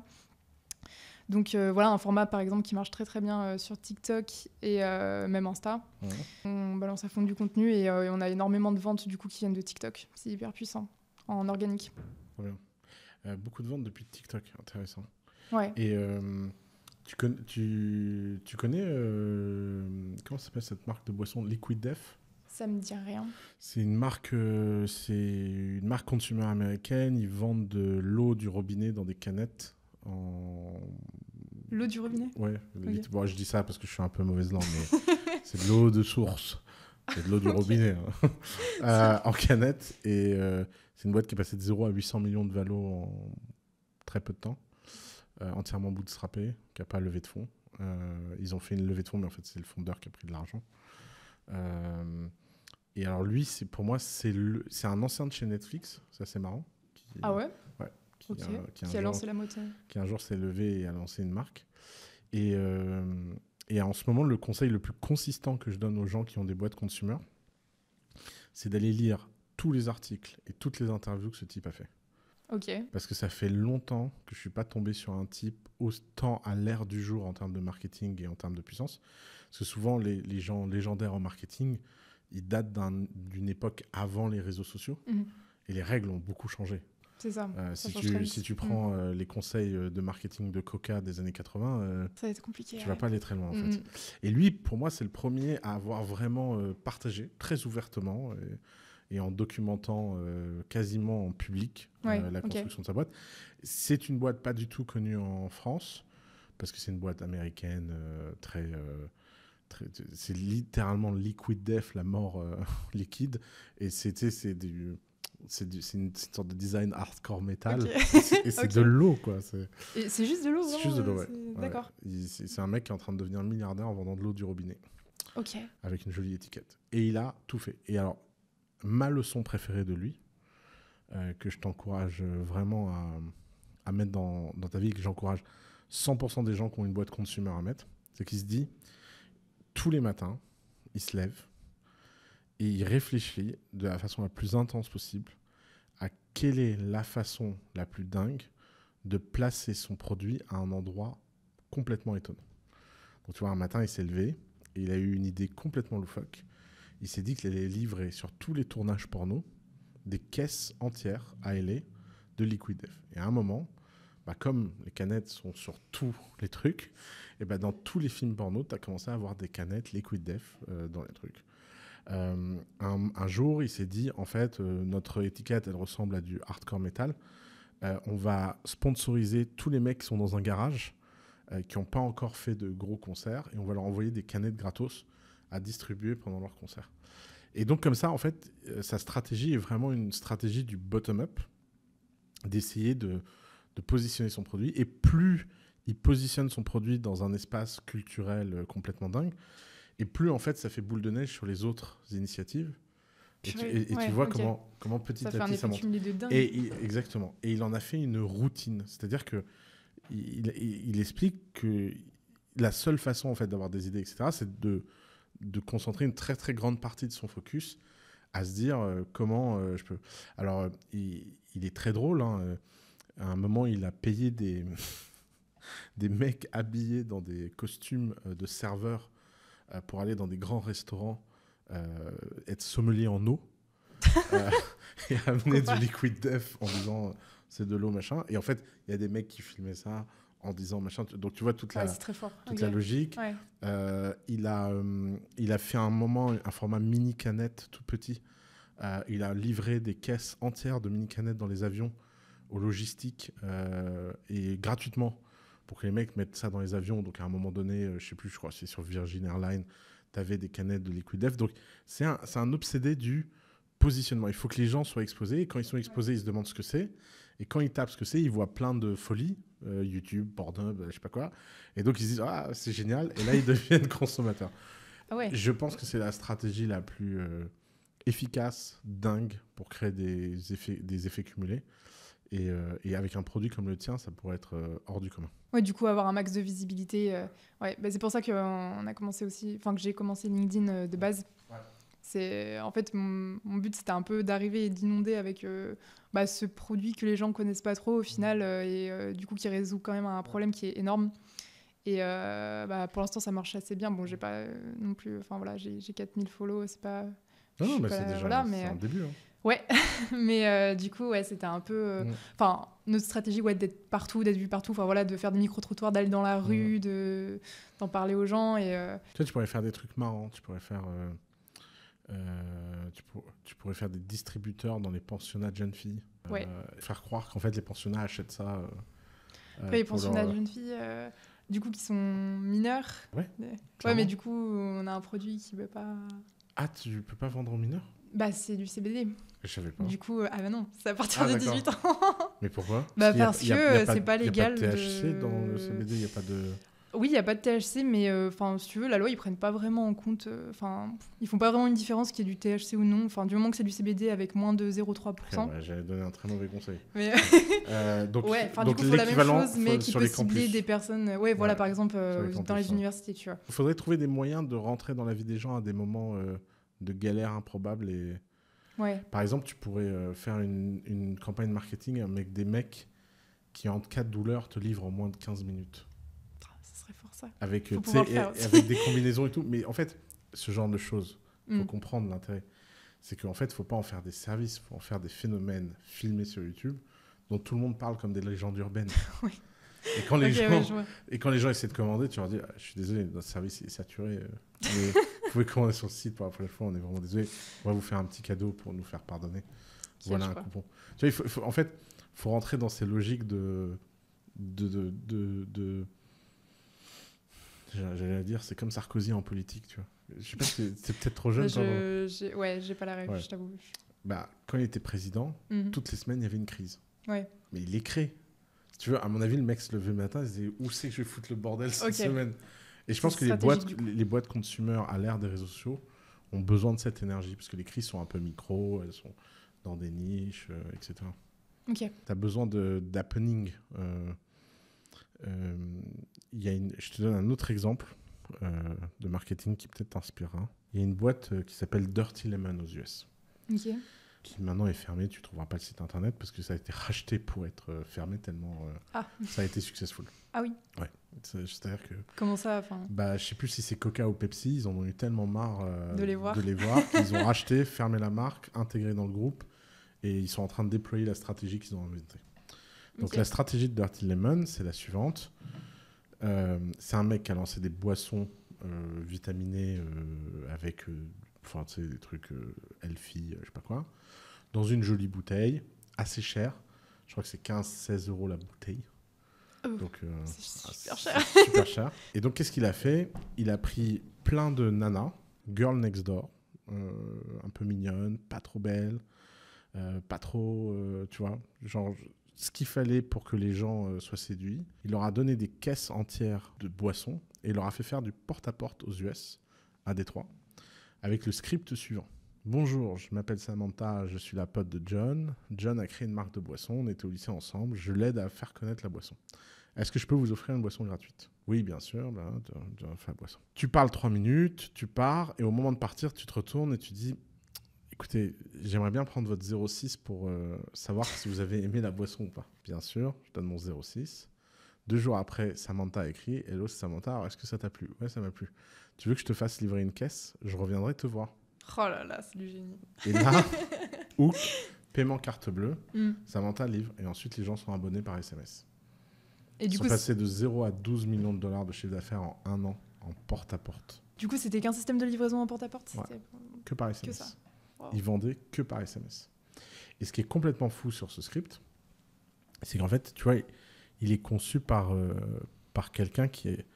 Speaker 2: Donc euh, voilà, un format par exemple qui marche très très bien euh, sur TikTok et même Insta. On balance à fond du contenu et, on a énormément de ventes du coup qui viennent de TikTok. C'est hyper puissant en organique.
Speaker 1: Euh, beaucoup de ventes depuis TikTok, intéressant. Ouais. Et euh, tu, tu, connais, euh, comment s'appelle cette marque de boisson Liquid Death
Speaker 2: ça me dit rien.
Speaker 1: C'est une marque, c'est une marque consumer américaine. Ils vendent de l'eau du robinet dans des canettes. En...
Speaker 2: L'eau du robinet. Ouais. je
Speaker 1: dis ça parce que je suis un peu mauvaise langue, mais c'est de l'eau de source, c'est de l'eau du robinet hein. en canette et euh, c'est une boîte qui est passée de 0 à 800 millions de valos en très peu de temps, euh, entièrement bootstrapée, qui n'a pas levé de fonds. Euh, ils ont fait une levée de fonds, mais en fait, c'est le fondeur qui a pris de l'argent. Euh, et alors, lui, c'est pour moi, c'est un ancien de chez Netflix, ça c'est marrant. ah ouais Ouais. Qui, a, lancé la moto. Qui un jour s'est levé et a lancé une marque. Et, et en ce moment, le conseil le plus consistant que je donne aux gens qui ont des boîtes consumer, c'est d'aller lire tous les articles et toutes les interviews que ce type a fait. Ok. Parce que ça fait longtemps que je suis pas tombé sur un type autant à l'ère du jour en termes de marketing et en termes de puissance. Parce que souvent, les, gens légendaires en marketing, ils datent d'une époque avant les réseaux sociaux. Mhm. Et les règles ont beaucoup changé. C'est ça. Euh, si, tu, prends mhm. euh, les conseils euh, de marketing de Coca des années 80, ça
Speaker 2: va être compliqué. Tu ne vas pas aller
Speaker 1: très loin en mhm. fait. Et lui, pour moi, c'est le premier à avoir vraiment partagé très ouvertement et en documentant euh, quasiment en public euh, la construction de sa boîte. C'est une boîte pas du tout connue en France, parce que c'est une boîte américaine euh, très... c'est littéralement liquid death, la mort liquide. Et c'était c'est du c'est une, sorte de design hardcore métal Et c'est de l'eau, quoi. C'est
Speaker 2: juste de l'eau. C'est juste de l'eau, ouais. D'accord.
Speaker 1: C'est un mec qui est en train de devenir milliardaire en vendant de l'eau du robinet. Ok. Avec une jolie étiquette. Et il a tout fait. Et alors, ma leçon préférée de lui, euh, que je t'encourage euh, vraiment à, mettre dans, ta vie, que j'encourage 100% des gens qui ont une boîte consumer à mettre, c'est qu'il se dit, tous les matins, il se lève et il réfléchit de la façon la plus intense possible à quelle est la façon la plus dingue de placer son produit à un endroit complètement étonnant. Donc tu vois, un matin, il s'est levé, et il a eu une idée complètement loufoque, il s'est dit qu'il allait livrer sur tous les tournages porno des caisses entières à LA de Liquid Death. Et à un moment, bah comme les canettes sont sur tous les trucs, et bah dans tous les films porno, tu as commencé à avoir des canettes Liquid Death dans les trucs. Euh, un, jour, il s'est dit, en fait, euh, notre étiquette, elle ressemble à du hardcore metal. Euh, on va sponsoriser tous les mecs qui sont dans un garage, qui n'ont pas encore fait de gros concerts, et on va leur envoyer des canettes gratos à distribuer pendant leur concert. Et donc comme ça, en fait, euh, sa stratégie est vraiment une stratégie du bottom-up, d'essayer de, de, positionner son produit. Et plus il positionne son produit dans un espace culturel euh, complètement dingue, et plus en fait ça fait boule de neige sur les autres initiatives. Et tu, vois comment, comment petit à petit ça monte. Et il, exactement. Et il en a fait une routine. C'est-à-dire que il, explique que la seule façon en fait d'avoir des idées, etc., c'est de de concentrer une très très grande partie de son focus à se dire euh, comment euh, je peux. Alors, euh, il, est très drôle. Hein, à un moment, il a payé des, des mecs habillés dans des costumes de serveurs pour aller dans des grands restaurants, être sommelier en eau et amener du liquide def en disant c'est de l'eau, machin. Et en fait, il y a des mecs qui filmaient ça en disant machin. Donc tu vois toute la, Toute la logique. Euh, il, a, euh, il a fait un moment un format mini canette tout petit. Euh, il a livré des caisses entières de mini canettes dans les avions aux logistiques et gratuitement pour que les mecs mettent ça dans les avions. Donc à un moment donné, je sais plus, je crois, c'est sur Virgin Airlines, tu avais des canettes de Liquid Donc c'est un, obsédé du positionnement. Il faut que les gens soient exposés et quand ils sont exposés, ils se demandent ce que c'est. Et quand ils tapent ce que c'est, ils voient plein de folies, euh, YouTube, Pornhub, euh, je sais pas quoi. Et donc ils disent ah c'est génial. Et là ils deviennent consommateurs. Ah je pense que c'est la stratégie la plus euh, efficace, dingue pour créer des effets, des effets cumulés. Et, avec un produit comme le tien, ça pourrait être hors du commun.
Speaker 2: Ouais, du coup, avoir un max de visibilité. ouais, bah, c'est pour ça que on a commencé aussi, enfin que j'ai commencé LinkedIn de base. Ouais. C'est en fait mon, but c'était un peu d'arriver et d'inonder avec euh, bah, ce produit que les gens connaissent pas trop au final mmh. euh, et euh, du coup qui résout quand même un problème qui est énorme. Et bah, pour l'instant ça marche assez bien. Bon j'ai mmh. pas non plus, enfin voilà j'ai 4000 follow, c'est pas. Non, non mais c'est déjà mais, un début. Hein. Ouais, mais du coup ouais c'était un peu, mmh. enfin notre stratégie ouais d'être partout, d'être vu partout, enfin voilà de faire des micro trottoirs, d'aller dans la rue, de d'en parler aux gens et.
Speaker 1: Tu vois tu pourrais faire des trucs marrants, tu pourrais faire euh, tu, pourrais faire des distributeurs dans les pensionnats de jeunes filles. Euh, ouais. faire croire qu'en fait les pensionnats achètent ça. Euh, euh les pensionnats de jeunes
Speaker 2: filles, du coup, qui sont mineurs. Ouais. ouais. mais du coup, on a un produit qui ne veut pas.
Speaker 1: Ah, tu peux pas vendre aux mineurs
Speaker 2: bah, c'est du CBD. Je savais pas. Du coup, ah ben non, c'est à partir ah, de 18 ans. mais pourquoi Bah parce, que c'est pas légal. Il n'y a pas de THC dans le CBD, il n'y a pas de. Oui, il n'y a pas de THC, mais euh, enfin, si tu veux, la loi, ils prennent pas vraiment en compte. Euh, enfin, ne ils font pas vraiment une différence qu'il y ait du THC ou non. Enfin, du moment que c'est du CBD avec moins de 0,3%.
Speaker 1: Ouais, donné un très mauvais conseil. Euh, donc, la même chose, mais qui peut cibler des
Speaker 2: personnes. Ouais, par exemple, dans les universités, Il
Speaker 1: faudrait trouver des moyens de rentrer dans la vie des gens à des moments de galère improbable et. Par exemple, tu pourrais faire une, une campagne marketing avec des mecs qui, en cas de douleur, te livrent en moins de 15 minutes. Avec, avec des combinaisons et tout. Mais en fait, ce genre de choses, il faut mm. comprendre l'intérêt. C'est qu'en fait, il ne faut pas en faire des services, il faut en faire des phénomènes filmés sur YouTube dont tout le monde parle comme des légendes urbaines. Et quand, les gens, et quand les gens essaient de commander, tu leur dis ah, Je suis désolé, notre service est saturé. Euh, vous pouvez commander sur le site pour la prochaine fois, on est vraiment désolé. On va vous faire un petit cadeau pour nous faire pardonner. Voilà un coupon. Tu il faut, en fait, il faut rentrer dans ces logiques de, de, de, de, de J'allais dire, c'est comme Sarkozy en politique, tu vois. Je sais pas, c'est peut-être trop jeune. je,
Speaker 2: j'ai, ouais, j'ai pas la règle, je t'avoue.
Speaker 1: Bah, quand il était président, mhm. toutes les semaines, il y avait une crise. Ouais. Mais il les crée. Tu vois, à mon avis, le mec se levait le matin, il se disait Où c'est que je vais foutre le bordel cette semaine Et je pense que les boîtes, les boîtes consumer à l'ère des réseaux sociaux ont besoin de cette énergie, parce que les crises sont un peu micro, elles sont dans des niches, euh, etc. Ok. Tu as besoin d'happening. Euh, euh, il y a une, je te donne un autre exemple euh, de marketing qui peut-être t'inspirera. Hein. Il y a une boîte euh, qui s'appelle Dirty Lemon aux US. Qui maintenant est fermée, tu ne trouveras pas le site internet parce que ça a été racheté pour être fermé tellement ah. ça a été successful. Ah oui Ouais. C'est-à-dire que.
Speaker 2: Comment ça fin... bah,
Speaker 1: Je ne sais plus si c'est Coca ou Pepsi, ils en ont eu tellement marre de les voir, voir qu'ils ont racheté, fermé la marque, intégré dans le groupe et ils sont en train de déployer la stratégie qu'ils ont inventée. Donc la stratégie de Dirty Lemon, c'est la suivante. Euh, c'est un mec qui a lancé des boissons euh, vitaminées euh, avec des trucs healthy, je sais pas quoi, dans une jolie bouteille, assez chère. Je crois que c'est 15-16 euros la bouteille. donc, ah, super cher. super cher. Et donc, qu'est-ce qu'il a fait Il a pris plein de nanas, girl next door, un peu mignonne, pas trop belle, pas trop, tu vois, genre ce qu'il fallait pour que les gens euh, soient séduits. Il leur a donné des caisses entières de boissons et il leur a fait faire du porte-à-porte aux US, à Détroit, avec le script suivant. Bonjour, je m'appelle Samantha, je suis la pote de John. John a créé une marque de boissons, on était au lycée ensemble, je l'aide à faire connaître la boisson. Est-ce que je peux vous offrir une boisson gratuite Oui, bien sûr, de, enfin, boisson. Tu parles trois minutes, tu pars, et au moment de partir, tu te retournes et tu dis Écoutez, j'aimerais bien prendre votre 06 pour euh, savoir si vous avez aimé la boisson ou pas. Bien sûr, je donne mon 06. Deux jours après, Samantha a écrit Hello, c'est Samantha, est-ce que ça t'a plu Ouais, ça m'a plu. Tu veux que je te fasse livrer une caisse Je reviendrai te voir.
Speaker 2: Oh là là, c'est du génie. Et là,
Speaker 1: ou paiement carte bleue, hmm. Samantha livre. Et ensuite, les gens sont abonnés par SMS. Et du Ils coup, sont passés de 0 à 12 millions de dollars de chiffre d'affaires en un an, en porte-à-porte.
Speaker 2: Du coup, c'était qu'un système de livraison en porte-à-porte Que par SMS. Que ça.
Speaker 1: Wow. Ils vendaient que par SMS. Et ce qui est complètement fou sur ce script, c'est qu'en fait, tu vois, il est conçu par, euh, par quelqu'un qui est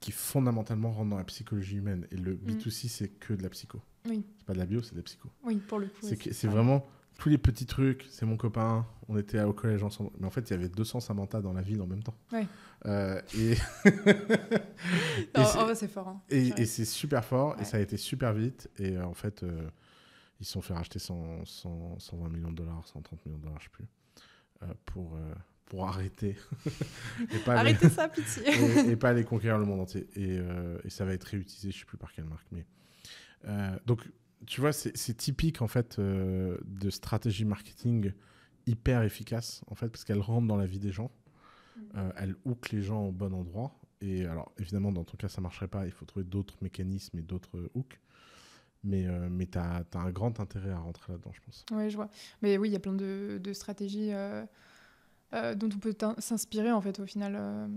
Speaker 1: qui fondamentalement rentre dans la psychologie humaine. Et le mm. B2C, c'est que de la psycho. Oui. C'est pas de la bio, c'est de la psycho. Oui, pour le coup. C'est vraiment tous les petits trucs. C'est mon copain, on était au collège ensemble. Mais en fait, il y avait 200 Samantha dans la ville en même temps. Oui. Euh, et. c'est fort. Hein. Et, c'est super fort, et ça a été super vite. Et euh, en fait. Euh, ils se sont fait racheter 100, 120 millions de dollars, 130 millions de dollars, je ne sais plus, euh, pour, euh, pour arrêter. et pas Arrêtez ça, pitié. et, pas aller conquérir le monde entier. Euh, et, ça va être réutilisé, je ne sais plus par quelle marque. Mais... donc, tu vois, c'est typique en fait de stratégie marketing hyper efficace, en fait, parce qu'elle rentre dans la vie des gens. Mm. elle hook les gens au bon endroit. Et alors, évidemment, dans ton cas, ça ne marcherait pas. Il faut trouver d'autres mécanismes et d'autres hooks. Mais, euh, mais tu as, un grand intérêt à rentrer là-dedans, je pense.
Speaker 2: Oui, je vois. Mais oui, il y a plein de, de stratégies euh, euh, dont on peut s'inspirer, en fait, au final.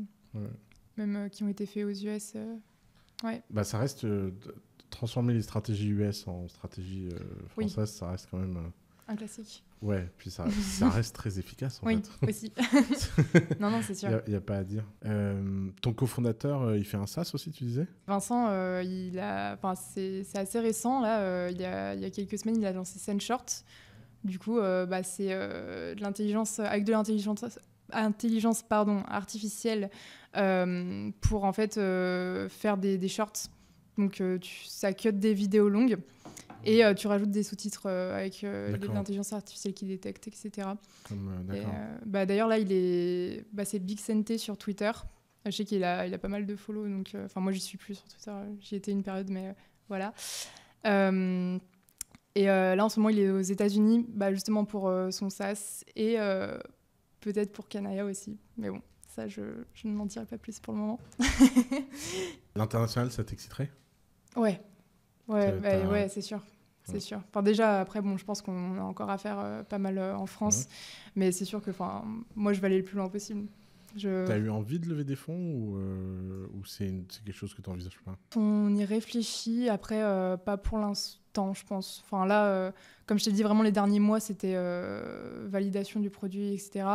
Speaker 2: Même qui ont été faites aux US. Ouais.
Speaker 1: Bah, ça reste. transformer les stratégies US en stratégies françaises, ça reste quand même. un classique. Ouais, puis ça, reste très efficace en oui, aussi. non, non, c'est sûr. Il n'y a, pas à dire. Euh, ton cofondateur, euh, il fait un sas aussi, tu disais
Speaker 2: Vincent, euh, il a, c'est, assez récent. Là, il y, a, quelques semaines, il a lancé Short. Du coup, bah, c'est de l'intelligence, avec de l'intelligence intelligence pardon, artificielle pour en fait faire des, shorts. Donc, tu, ça cut des vidéos longues. Et euh, tu rajoutes des sous-titres euh, avec euh, l'intelligence artificielle qui détecte, etc. bah, D'ailleurs, là, il est, bah, c'est Big Sente sur Twitter. Je sais qu'il a, il a pas mal de follow, donc enfin moi j'y suis plus sur Twitter. J'y étais une période, mais voilà. Et là, en ce moment, il est aux États-Unis, bah, justement pour son SAS et peut-être pour Kanaya aussi. Mais bon, ça, je, je ne m'en dirai pas plus pour le moment.
Speaker 1: L'international, ça t'exciterait
Speaker 2: Ouais, Ouais, bah, ouais c'est sûr. C'est sûr. Enfin, déjà, après, bon, je pense qu'on a encore à faire euh, pas mal euh, en France. Mais c'est sûr que moi, je vais aller le plus loin possible. Je... T'as eu
Speaker 1: envie de lever des fonds ou, euh, ou c'est quelque chose que tu n'envisages pas
Speaker 2: On y réfléchit. Après, pas pour l'instant, je pense. Enfin, là, comme je t'ai dit, vraiment les derniers mois, c'était validation du produit, etc.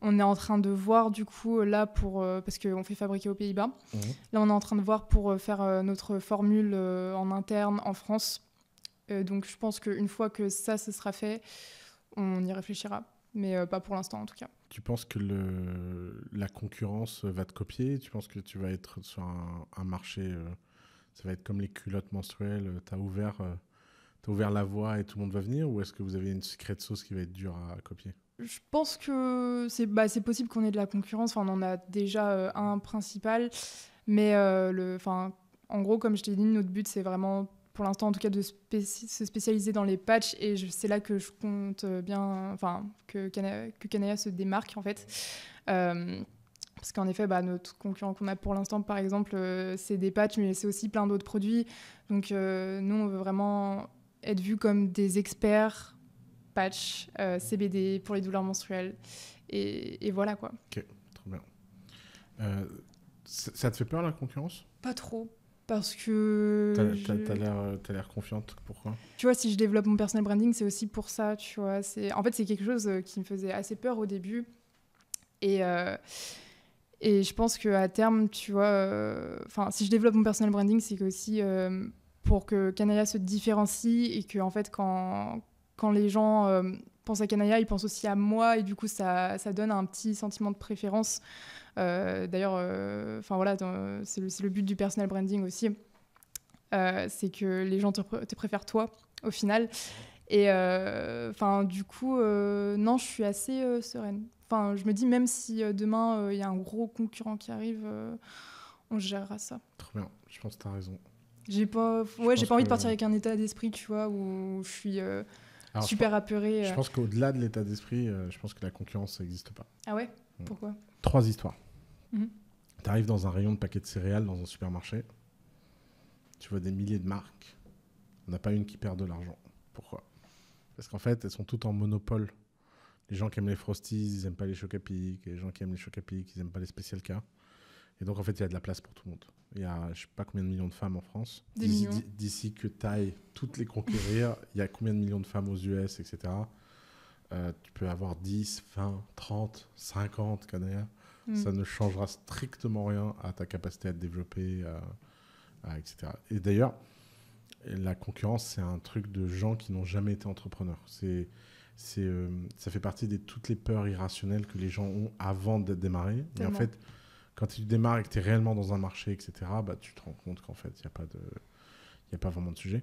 Speaker 2: On est en train de voir du coup euh, là pour euh, parce qu'on fait fabriquer aux Pays-Bas. Mhm. Là, on est en train de voir pour euh, faire notre formule en interne en France. donc, je pense qu'une fois que ça, ce sera fait, on y réfléchira, mais pas pour l'instant en tout cas.
Speaker 1: Tu penses que le, la concurrence va te copier Tu penses que tu vas être sur un, marché Ça va être comme les culottes menstruelles. tu as ouvert ouvert la voie et tout le monde va venir ou est-ce que vous avez une secrète sauce qui va être dure à copier
Speaker 2: je pense que bah, c'est possible qu'on ait de la concurrence. Enfin, on en a déjà euh, un principal. Mais euh, le, en gros, comme je t'ai dit, notre but, c'est vraiment, pour l'instant en tout cas, de se spécialiser dans les patchs. Et c'est là que je compte euh, bien enfin, que, Canaya se démarque, en fait. parce qu'en effet, bah, notre concurrent qu'on a pour l'instant, par exemple, c'est des patchs, mais c'est aussi plein d'autres produits. Donc nous, on veut vraiment être vus comme des experts patch, euh, CBD pour les douleurs menstruelles. Et, voilà quoi.
Speaker 1: Ok, trop bien. Euh, ça te fait peur la concurrence
Speaker 2: Pas trop. Parce que. T'as as
Speaker 1: euh, l'air confiante, pourquoi
Speaker 2: Tu vois, si je développe mon personal branding, c'est aussi pour ça, tu vois. En fait, c'est quelque chose qui me faisait assez peur au début. Et. Et je pense qu'à terme, tu vois, enfin, si je développe mon personal branding, c'est aussi pour que Canaria se différencie et que, en fait, quand, quand les gens euh, pensent à Kanaya, ils pensent aussi à moi et du coup ça, donne un petit sentiment de préférence. Euh, d'ailleurs, euh, enfin voilà, c'est le, but du personal branding aussi, c'est que les gens te, préfèrent toi au final. Et enfin du coup, non, je suis assez sereine. Enfin, je me dis même si demain il y a un gros concurrent qui arrive, on gérera ça.
Speaker 1: Très bien, je pense que tu as raison.
Speaker 2: J'ai pas, ouais, j'ai pas envie de partir avec un état d'esprit, tu vois, où je suis super je euh. Je pense
Speaker 1: qu'au-delà de l'état d'esprit, euh, je pense que la concurrence, n'existe pas. Ah ouais mm. Pourquoi Trois histoires. Mhm. T'arrives Tu arrives dans un rayon de paquets de céréales dans un supermarché. Tu vois des milliers de marques. On n'a pas une qui perd de l'argent. Pourquoi Parce qu'en fait, elles sont toutes en monopole. Les gens qui aiment les Frosties, ils n'aiment pas les Chocapic. Les gens qui aiment les Chocapic, ils n'aiment pas les Special K. Et donc, en fait, il y a de la place pour tout le monde. Il y a, je sais pas combien de millions de femmes en France. D'ici que taille toutes les conquérir, il y a combien de millions de femmes aux US, etc. Euh, tu peux avoir 10, 20, 30, 50 canadiens. Ça ne changera strictement rien à ta capacité à te développer, euh, etc. Et d'ailleurs, la concurrence, c'est un truc de gens qui n'ont jamais été entrepreneurs. C'est c'est euh, ça fait partie de toutes les peurs irrationnelles que les gens ont avant d'être démarrer. Et en fait, quand tu démarres et que tu es réellement dans un marché, etc., bah, tu te rends compte qu'en fait, il n'y a pas de. Il a pas vraiment de sujet.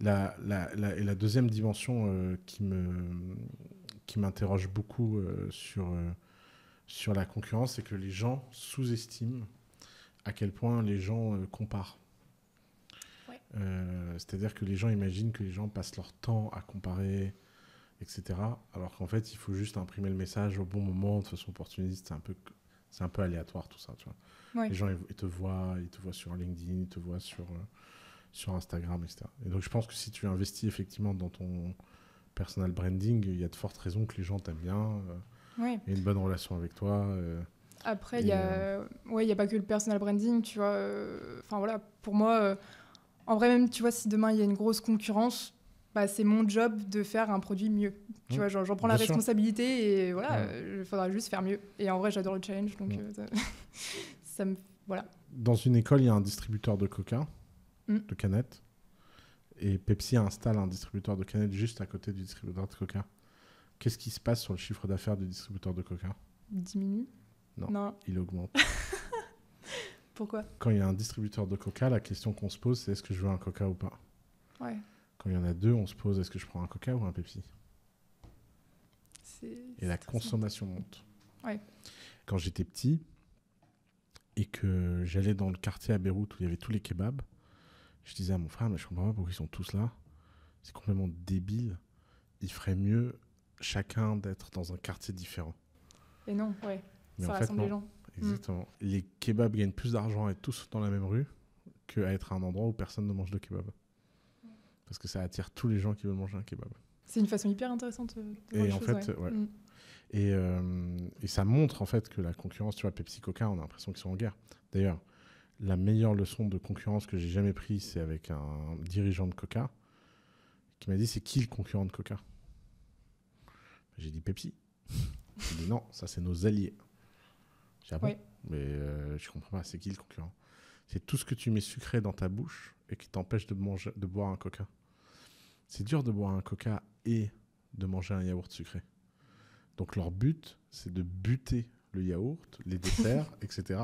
Speaker 1: La, la, et la deuxième dimension euh, qui me qui m'interroge beaucoup euh, sur, euh, sur la concurrence, c'est que les gens sous-estiment à quel point les gens comparent. C'est-à-dire que les gens imaginent que les gens passent leur temps à comparer, etc. Alors qu'en fait, il faut juste imprimer le message au bon moment, de façon opportuniste. C'est un peu c'est un peu aléatoire tout ça. Tu vois. Les gens, ils, te voient, ils te voient sur LinkedIn, ils te voient sur, euh, sur Instagram, etc. Et donc, je pense que si tu investis effectivement dans ton personal branding, il y a de fortes raisons que les gens t'aiment bien, euh, et une bonne relation avec toi. Euh,
Speaker 2: Après, il n'y a... Ouais, a pas que le personal branding, tu vois. Enfin, voilà, pour moi, en vrai, même, tu vois, si demain il y a une grosse concurrence, bah, c'est mon job de faire un produit mieux. Tu mmh. vois, j'en prends la responsabilité et voilà, euh, il faudra juste faire mieux. Et en vrai, j'adore le challenge, donc euh, ça, me. Voilà.
Speaker 1: Dans une école, il y a un distributeur de coca, mmh. de canettes, et Pepsi installe un distributeur de canettes juste à côté du distributeur de coca. Qu'est-ce qui se passe sur le chiffre d'affaires du distributeur de coca
Speaker 2: Diminue non, non, il augmente. Pourquoi
Speaker 1: Quand il y a un distributeur de coca, la question qu'on se pose, c'est est-ce que je veux un coca ou pas Ouais il y en a deux, on se pose est-ce que je prends un coca ou un Pepsi
Speaker 2: Et la consommation monte.
Speaker 1: Quand j'étais petit et que j'allais dans le quartier à Beyrouth où il y avait tous les kebabs, je disais à mon frère mais je comprends pas pourquoi ils sont tous là. C'est complètement débile. Il ferait mieux chacun d'être dans un quartier différent.
Speaker 2: Et non, ouais. ça rassemble les gens. Mm. Exactement.
Speaker 1: Les kebabs gagnent plus d'argent à être tous dans la même rue qu'à être à un endroit où personne ne mange de kebab parce que ça attire tous les gens qui veulent manger un kebab.
Speaker 2: C'est une façon hyper intéressante euh, de voir et en fait, ouais. Mm.
Speaker 1: Euh, et, ça montre en fait que la concurrence, tu vois, Pepsi, Coca, on a l'impression qu'ils sont en guerre. D'ailleurs, la meilleure leçon de concurrence que j'ai jamais prise, c'est avec un dirigeant de Coca qui m'a dit c'est qui le concurrent de Coca J'ai dit Pepsi. Il dit non, ça c'est nos alliés. J'ai dit ah mais je euh, je comprends pas, c'est qui le concurrent C'est tout ce que tu mets sucré dans ta bouche et qui t'empêche de, manger, de boire un Coca c'est dur de boire un coca et de manger un yaourt sucré. Donc leur but, c'est de buter le yaourt, les desserts, etc.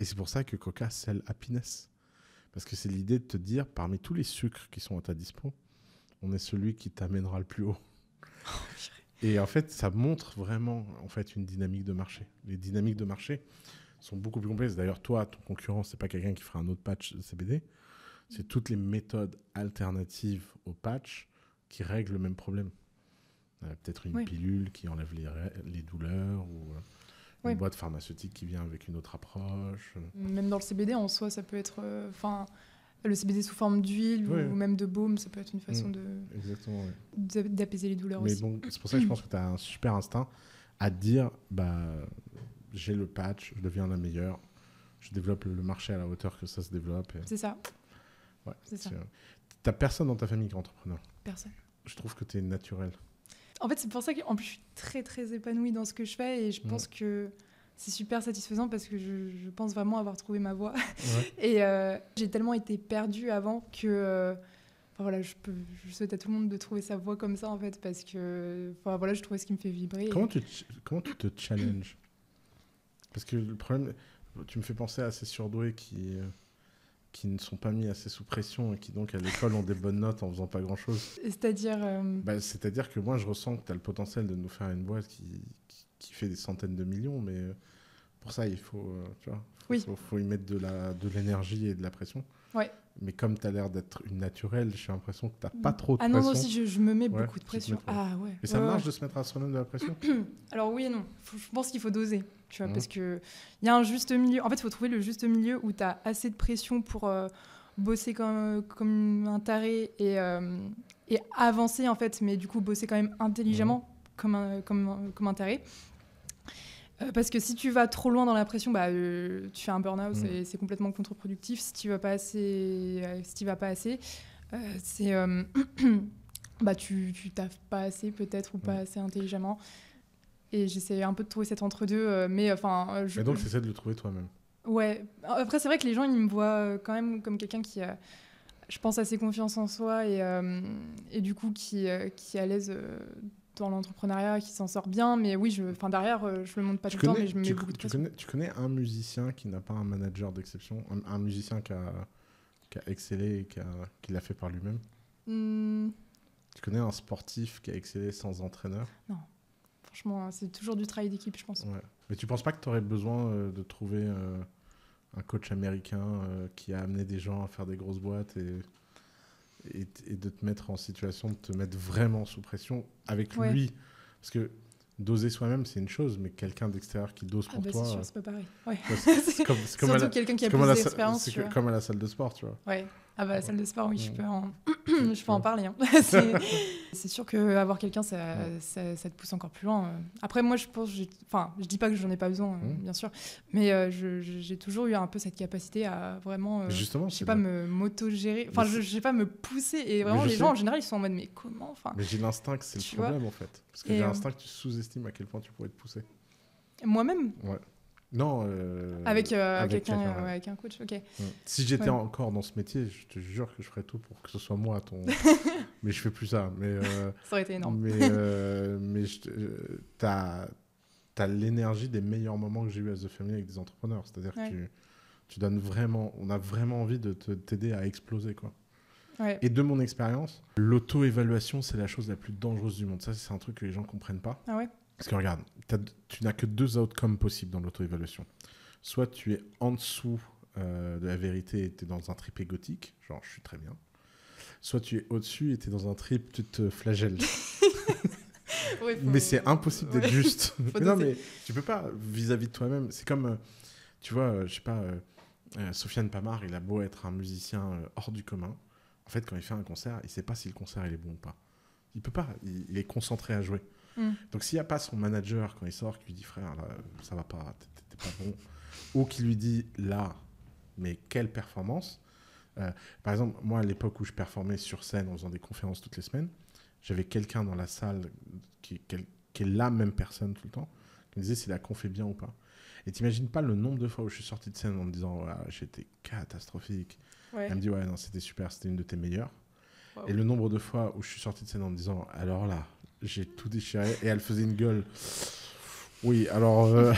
Speaker 1: Et c'est pour ça que coca sell happiness. Parce que c'est l'idée de te dire, parmi tous les sucres qui sont à ta dispo, on est celui qui t'amènera le plus haut. Oh, et en fait, ça montre vraiment en fait une dynamique de marché. Les dynamiques de marché sont beaucoup plus complexes. D'ailleurs, toi, ton concurrent, c'est pas quelqu'un qui fera un autre patch de CBD c'est toutes les méthodes alternatives au patch qui règlent le même problème. Euh, peut-être une pilule qui enlève les, douleurs ou euh, une boîte pharmaceutique qui vient avec une autre approche.
Speaker 2: Même dans le CBD en soi, ça peut être. Euh, enfin, le CBD sous forme d'huile ou même de baume, ça peut être une façon mm. de d'apaiser les douleurs Mais bon, c'est pour ça que je pense
Speaker 1: que tu as un super instinct à dire bah, j'ai le patch, je deviens la meilleure, je développe le marché à la hauteur que ça se développe. C'est ça. Ouais, c'est T'as personne dans ta famille qui est entrepreneur Personne. Je trouve que tu es naturel.
Speaker 2: En fait, c'est pour ça en plus, je suis très, très épanouie dans ce que je fais et je pense que c'est super satisfaisant parce que je, pense vraiment avoir trouvé ma voie. et euh, j'ai tellement été perdue avant que. Euh, voilà, je, peux, souhaite à tout le monde de trouver sa voie comme ça, en fait, parce que voilà, je trouvais ce qui me fait vibrer. Comment, tu,
Speaker 1: comment tu te challenges Parce que le problème, tu me fais penser à ces surdoués qui. Euh, qui ne sont pas mis assez sous pression et qui donc à l'école ont des bonnes notes en faisant pas grand chose.
Speaker 2: C'est-à-dire euh, bah,
Speaker 1: C'est-à-dire que moi je ressens que tu as le potentiel de nous faire une boîte qui, qui, fait des centaines de millions, mais euh, pour ça il faut, euh, tu vois, oui. faut, faut y mettre de l'énergie de et de la pression. Ouais. Mais comme tu as l'air d'être une naturelle, j'ai l'impression que tu n'as mm. pas trop de pression. Ah non, je, me mets beaucoup de pression. Ah ouais. Mais ça marche de se mettre à son même de la pression
Speaker 2: Alors oui et non. je pense qu'il faut doser. Tu vois, mmh. parce qu'il y a un juste milieu. En fait, il faut trouver le juste milieu où tu as assez de pression pour euh, bosser comme, comme un taré et, euh, et avancer, en fait, mais du coup, bosser quand même intelligemment mmh. comme, comme, comme un taré. Euh, parce que si tu vas trop loin dans la pression, bah, euh, tu fais un burn-out mm. et c'est complètement contre-productif. Si tu vas pas assez, euh, si tu vas pas assez, c'est bah tu, tu taffes pas assez peut-être ou pas mm. assez intelligemment. Et j'essaie un peu de trouver cet entre-deux, mais enfin. je... Et donc, j'essaie
Speaker 1: de le trouver toi-même.
Speaker 2: Ouais. Après, c'est vrai que les gens, ils me voient quand même comme quelqu'un qui a, je pense, assez confiance en soi et, et du coup, qui, qui est à l'aise dans l'entrepreneuriat qui s'en sort bien. Mais oui, je, mm. enfin derrière, euh, je le montre pas tout le temps, mais je mets tu
Speaker 1: connais, tu connais un musicien qui n'a pas un manager d'exception un, musicien qui a, qui a, excellé et qui, l'a fait par lui-même
Speaker 2: hmm.
Speaker 1: Tu connais un sportif qui a excellé sans entraîneur
Speaker 2: Non. Franchement, hein, c'est toujours du travail d'équipe, je pense.
Speaker 1: Mais tu penses pas que tu aurais besoin euh, de trouver euh, un coach américain qui a amené des gens à faire des grosses boîtes et et, de te mettre en situation de te mettre vraiment sous pression avec lui. Parce que doser soi-même, c'est une chose, mais quelqu'un d'extérieur qui dose ah pour bah, toi. C'est pas pareil. Ouais. c'est comme, quelqu'un qui a plus d'expérience. Comme à la salle de sport, tu vois.
Speaker 2: Ouais. Ah bah salle de sport, oui, je mm. peux en, mm. je peux en mm. parler. Hein. c'est sûr que avoir quelqu'un, ça, ça, te pousse encore plus loin. Euh. Après, moi, je pense, enfin, je dis pas que j'en ai pas besoin, euh, bien sûr, mais euh, j'ai toujours eu un peu cette capacité à vraiment, Justement, je sais pas, me mauto enfin, je, sais pas, me pousser. Et vraiment, les gens, en général, ils sont en mode, mais comment enfin, Mais
Speaker 1: j'ai l'instinct c'est le problème, en fait. Parce que j'ai l'instinct que tu sous-estimes à quel point tu pourrais te pousser. Moi-même Ouais. Non. Euh, avec, euh, quelqu'un, avec un coach, ok. Si j'étais encore dans ce métier, je te jure que je ferais tout pour que ce soit moi ton. mais je fais plus ça. Mais, euh, ça aurait été énorme. Mais, mais t'as as, l'énergie des meilleurs moments que j'ai eu à The Family avec des entrepreneurs. C'est-à-dire que tu, tu, donnes vraiment, on a vraiment envie de t'aider à exploser, quoi. Et de mon expérience, l'auto-évaluation, c'est la chose la plus dangereuse du monde. Ça, c'est un truc que les gens comprennent pas. Ah ouais. Parce que regarde, tu n'as que deux outcomes possibles dans l'auto-évaluation. Soit tu es en dessous euh, de la vérité et tu es dans un trip égotique, genre je suis très bien. Soit tu es au-dessus et tu es dans un trip, tu te flagelles. mais c'est impossible d'être juste. mais non, mais tu peux pas vis-à-vis de toi-même. C'est comme, euh, tu vois, je euh, je sais pas, Sofiane Pamar, il a beau être un musicien hors du commun. En fait, quand il fait un concert, il ne sait pas si le concert il est bon ou pas. Il peut pas, il est concentré à jouer. Mm. Donc s'il n'y a pas son manager quand il sort qui lui dit frère, ça va pas, t'es pas bon, ou qui lui dit là, mais quelle performance. Euh, par exemple, moi à l'époque où je performais sur scène en faisant des conférences toutes les semaines, j'avais quelqu'un dans la salle qui, est la même personne tout le temps, qui me disait si la conf est bien ou pas. Et t'imagines pas le nombre de fois où je suis sorti de scène en me disant ah, j'étais catastrophique. Elle me dit ouais non c'était super, c'était une de tes meilleures. Et le nombre de fois où je suis sorti de scène en me disant alors là, j'ai tout déchiré et elle faisait une gueule. Oui, alors euh,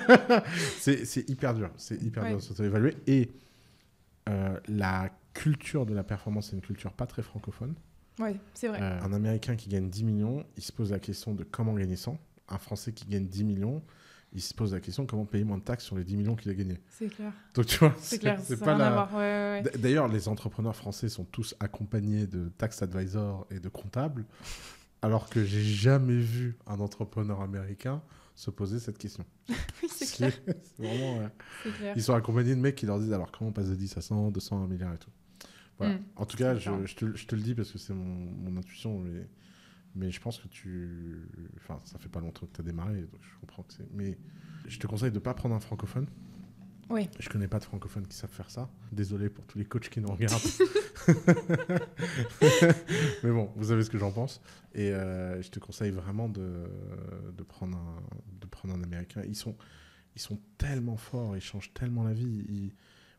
Speaker 1: c'est hyper dur, c'est hyper dur de s'auto-évaluer. Et euh, la culture de la performance, c'est une culture pas très francophone.
Speaker 2: Oui, c'est vrai. Euh, un
Speaker 1: Américain qui gagne 10 millions, il se pose la question de comment gagner 100. Un Français qui gagne 10 millions, il se pose la question comment payer moins de taxes sur les 10 millions qu'il a gagnés. C'est clair. Donc tu vois, c'est pas la... D'ailleurs, les entrepreneurs français sont tous accompagnés de tax advisors et de comptables alors que j'ai jamais vu un entrepreneur américain se poser cette question. oui, c'est clair. Ils sont accompagnés de mecs qui leur disent alors comment on passe de 10 à 100, 200, 1 milliard et tout. Hmm. en tout cas, je, te, le dis parce que c'est mon, intuition, mais, mais, je pense que tu. Enfin, ça fait pas longtemps que tu as démarré, donc je comprends que c'est. Mais je te conseille de ne pas prendre un francophone oui. Je connais pas de francophones qui savent faire ça. Désolé pour tous les coachs qui nous regardent. Mais bon, vous savez ce que j'en pense. Et euh, je te conseille vraiment de, de, prendre un, de prendre un américain. Ils sont, ils sont tellement forts, ils changent tellement la vie.